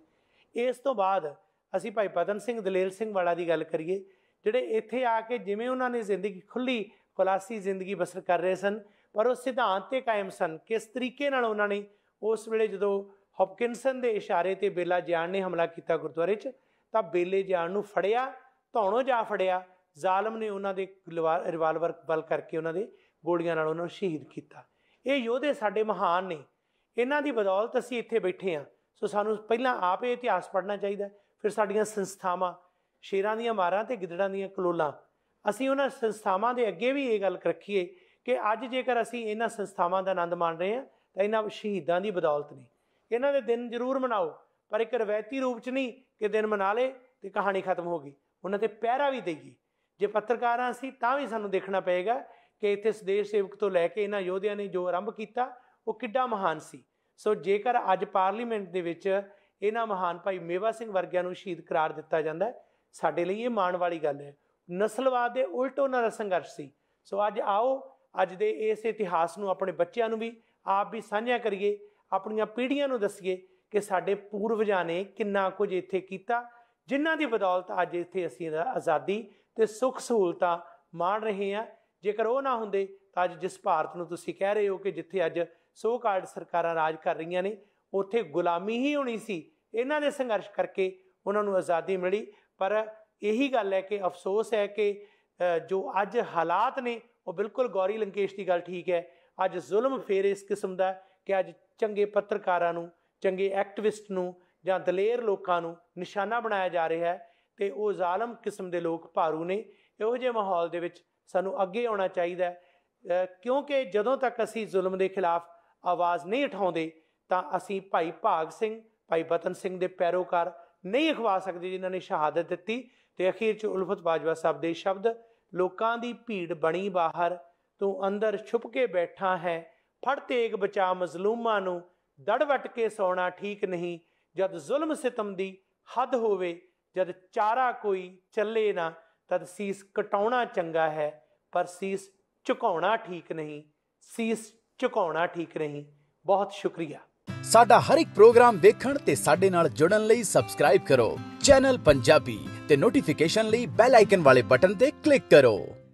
ਇਸ ਤੋਂ ਬਾਅਦ ਅਸੀਂ ਭਾਈ ਪਤਨ ਸਿੰਘ ਦਲੇਲ ਸਿੰਘ ਵਾਲਾ ਦੀ ਗੱਲ ਕਰੀਏ ਜਿਹੜੇ ਇੱਥੇ ਆ ਕੇ ਜਿਵੇਂ ਉਹਨਾਂ ਨੇ ਜ਼ਿੰਦਗੀ ਖੁੱਲੀ ਖੁਲਾਸੀ ਜ਼ਿੰਦਗੀ ਬਸਰ ਕਰ ਰਹੇ ਸਨ ਪਰ ਉਹ ਸਿਧਾਂਤ ਤੇ ਕਾਇਮ ਸਨ ਕਿਸ ਤਰੀਕੇ ਨਾਲ ਉਹਨਾਂ ਨੇ ਉਸ ਵੇਲੇ ਜਦੋਂ ਹੌਪਕਿੰਸਨ ਦੇ ਇਸ਼ਾਰੇ ਤੇ ਬੇਲਾ ਜਾਨ ਨੇ ਹਮਲਾ ਕੀਤਾ ਗੁਰਦੁਆਰੇ 'ਚ ਤਾਂ ਬੇਲੇ ਜਾਨ ਨੂੰ ਫੜਿਆ ਧੌਣੋ ਜਾ ਫੜਿਆ ਜ਼ਾਲਮ ਨੇ ਉਹਨਾਂ ਦੇ ਰਿਵਾਲਵਰ ਬਲ ਕਰਕੇ ਉਹਨਾਂ ਦੇ ਗੋਲੀਆਂ ਨਾਲ ਉਹਨਾਂ ਨੂੰ ਸ਼ਹੀਦ ਕੀਤਾ ਇਹ ਯੋਧੇ ਸਾਡੇ ਮਹਾਨ ਨੇ ਇਹਨਾਂ ਦੀ ਬਦੌਲਤ ਅਸੀਂ ਇੱਥੇ ਬੈਠੇ ਆ ਸੋ ਸਾਨੂੰ ਪਹਿਲਾਂ ਆਪ ਇਹ ਇਤਿਹਾਸ ਪੜ੍ਹਨਾ ਚਾਹੀਦਾ ਫਿਰ ਸਾਡੀਆਂ ਸੰਸਥਾਵਾਂ ਸ਼ੇਰਾਂ ਦੀਆਂ ਮਾਰਾਂ ਤੇ ਗਿੱਦੜਾਂ ਦੀਆਂ ਕਲੋਲਾਂ ਅਸੀਂ ਉਹਨਾਂ ਸੰਸਥਾਵਾਂ ਦੇ ਅੱਗੇ ਵੀ ਇਹ ਗੱਲ ਰੱਖੀਏ ਕਿ ਅੱਜ ਜੇਕਰ ਅਸੀਂ ਇਹਨਾਂ ਸੰਸਥਾਵਾਂ ਦਾ ਆਨੰਦ ਮਾਣ ਰਹੇ ਹਾਂ ਤਾਂ ਇਹਨਾਂ ਸ਼ਹੀਦਾਂ ਦੀ ਬਦੌਲਤ ਨਹੀਂ ਇਹਨਾਂ ਦੇ ਦਿਨ ਜ਼ਰੂਰ ਮਨਾਓ ਪਰ ਇੱਕ ਰਵਾਇਤੀ ਰੂਪ 'ਚ ਨਹੀਂ ਕਿ ਦਿਨ ਮਨਾ ਲੇ ਤੇ ਕਹਾਣੀ ਖਤਮ ਹੋ ਗਈ ਉਹਨਾਂ ਤੇ ਪਹਿਰਾ ਵੀ ਦੇਗੀ ਜੇ ਪੱਤਰਕਾਰਾਂ ਸੀ ਤਾਂ ਵੀ ਸਾਨੂੰ ਦੇਖਣਾ ਪਏਗਾ ਕਿ ਇੱਥੇ ਸਦੇਸ਼ ਸੇਵਕ ਤੋਂ ਲੈ ਕੇ ਇਹਨਾਂ ਯੋਧਿਆਂ ਨੇ ਜੋ ਆਰੰਭ ਕੀਤਾ ਉਹ ਕਿੱਡਾ ਮਹਾਨ ਸੀ ਸੋ ਜੇਕਰ ਅੱਜ ਪਾਰਲੀਮੈਂਟ ਦੇ ਵਿੱਚ ਇਹਨਾਂ ਮਹਾਨ ਭਾਈ ਮੇਵਾ ਸਿੰਘ ਵਰਗਿਆਂ ਨੂੰ ਸ਼ਹੀਦ ਕਰਾਰ ਦਿੱਤਾ ਜਾਂਦਾ ਸਾਡੇ ਲਈ ਇਹ ਮਾਣ ਵਾਲੀ ਗੱਲ ਹੈ ਨਸਲਵਾਦ ਦੇ ਉਲਟ ਉਹਨਾਂ ਦਾ ਸੰਘਰਸ਼ ਸੀ ਸੋ ਅੱਜ ਆਓ ਅੱਜ ਦੇ ਇਸ ਇਤਿਹਾਸ ਨੂੰ ਆਪਣੇ ਬੱਚਿਆਂ ਨੂੰ ਵੀ ਆਪ ਵੀ ਸਾਂਝਾ ਕਰੀਏ ਆਪਣੀਆਂ ਪੀੜ੍ਹੀਆਂ ਨੂੰ ਦੱਸੀਏ ਕਿ ਸਾਡੇ ਪੂਰਵਜਾਂ ਨੇ ਕਿੰਨਾ ਕੁਝ ਇੱਥੇ ਕੀਤਾ ਜਿਨ੍ਹਾਂ ਦੀ ਬਦੌਲਤ ਅੱਜ ਇੱਥੇ ਅਸੀਂ ਆਜ਼ਾਦੀ ਤੇ ਸੁੱਖ ਸਹੂਲਤਾਂ ਮਾਣ ਰਹੇ ਹਾਂ ਜੇਕਰ ਉਹ ਨਾ ਹੁੰਦੇ ਤਾਂ ਅੱਜ ਜਿਸ ਭਾਰਤ ਨੂੰ ਤੁਸੀਂ ਕਹਿ ਰਹੇ ਹੋ ਕਿ ਜਿੱਥੇ ਅੱਜ ਸੋ ਕਾਰਡ ਸਰਕਾਰਾਂ ਰਾਜ ਕਰ ਰਹੀਆਂ ਨੇ ਉੱਥੇ ਗੁਲਾਮੀ ਹੀ ਹੋਣੀ ਸੀ ਇਹਨਾਂ ਦੇ ਸੰਘਰਸ਼ ਕਰਕੇ ਉਹਨਾਂ ਨੂੰ ਆਜ਼ਾਦੀ ਮਿਲੀ ਪਰ ਇਹੀ ਗੱਲ ਹੈ ਕਿ ਅਫਸੋਸ ਹੈ ਕਿ ਜੋ ਅੱਜ ਹਾਲਾਤ ਨੇ ਉਹ ਬਿਲਕੁਲ ਗੌਰੀ ਲੰਕੇਸ਼ ਦੀ ਗੱਲ ਠੀਕ ਹੈ ਅੱਜ ਜ਼ੁਲਮ ਫੇਰ ਇਸ ਕਿਸਮ ਦਾ ਕਿ ਅੱਜ ਚੰਗੇ ਪੱਤਰਕਾਰਾਂ ਨੂੰ ਚੰਗੇ ਐਕਟਿਵਿਸਟ ਨੂੰ ਜਾਂ ਦਲੇਰ ਲੋਕਾਂ ਨੂੰ ਨਿਸ਼ਾਨਾ ਬਣਾਇਆ ਜਾ ਰਿਹਾ ਹੈ ਤੇ ਉਹ ਜ਼ਾਲਮ ਕਿਸਮ ਦੇ ਲੋਕ ਭਾਰੂ ਨੇ ਇਹੋ ਜਿਹੇ ਮਾਹੌਲ ਦੇ ਵਿੱਚ ਸਾਨੂੰ ਅੱਗੇ ਆਉਣਾ ਚਾਹੀਦਾ ਕਿਉਂਕਿ ਜਦੋਂ ਤੱਕ ਅਸੀਂ ਜ਼ੁਲਮ ਦੇ ਖਿਲਾਫ ਆਵਾਜ਼ ਨਹੀਂ ਉਠਾਉਂਦੇ ਤਾਂ ਅਸੀਂ ਭਾਈ ਭਾਗ ਸਿੰਘ ਭਾਈ ਬਤਨ ਸਿੰਘ ਦੇ ਪੈਰੋਕਾਰ ਨਹੀਂ ਅਖਵਾ ਸਕਦੇ ਜਿਨ੍ਹਾਂ ਨੇ ਸ਼ਹਾਦਤ ਦਿੱਤੀ ਤੇ ਅਖੀਰ 'ਚ ਉਲਫਤ ਬਾਜਵਾ ਸਾਹਿਬ ਦੇ ਸ਼ਬਦ ਲੋਕਾਂ ਦੀ ਭੀੜ ਬਣੀ ਬਾਹਰ ਤੂੰ ਅੰਦਰ ਛੁਪ ਕੇ ਬੈਠਾ ਹੈ ਫੜ ਤੇਗ ਬਚਾ ਮਜ਼ਲੂਮਾਂ ਨੂੰ ਦੜਵਟ ਕੇ ਸੌਣਾ ਠੀਕ ਨਹੀਂ ਜਦ ਜ਼ੁਲਮ ਸਿਤਮ ਦੀ ਹੱਦ ਹੋਵੇ ਜਦ ਚਾਰਾ ਕੋਈ ਚੱਲੇ ਨਾ ਤਦ ਸੀਸ ਕਟਾਉਣਾ ਚੰਗਾ ਹੈ ਪਰ ਸੀਸ ਝੁਕਾਉਣਾ ਠੀਕ ਨਹੀਂ ਸੀਸ ਝੁਕਾਉਣਾ ਠੀਕ ਨਹੀਂ ਬਹੁਤ ਸ਼ੁਕਰੀਆ ਸਾਡਾ ਹਰ ਇੱਕ ਪ੍ਰੋਗਰਾਮ ਵੇਖਣ ਤੇ ਸਾਡੇ ਨਾਲ ਜੁੜਨ ਲਈ ਸਬਸਕ੍ਰਾਈਬ ਕਰੋ ਚੈਨਲ ਪੰਜਾਬੀ ਤੇ ਨੋਟੀਫਿਕੇਸ਼ਨ ਲਈ ਬੈਲ ਆਈਕਨ ਵਾਲੇ ਬਟਨ ਤੇ ਕਲਿੱਕ ਕਰੋ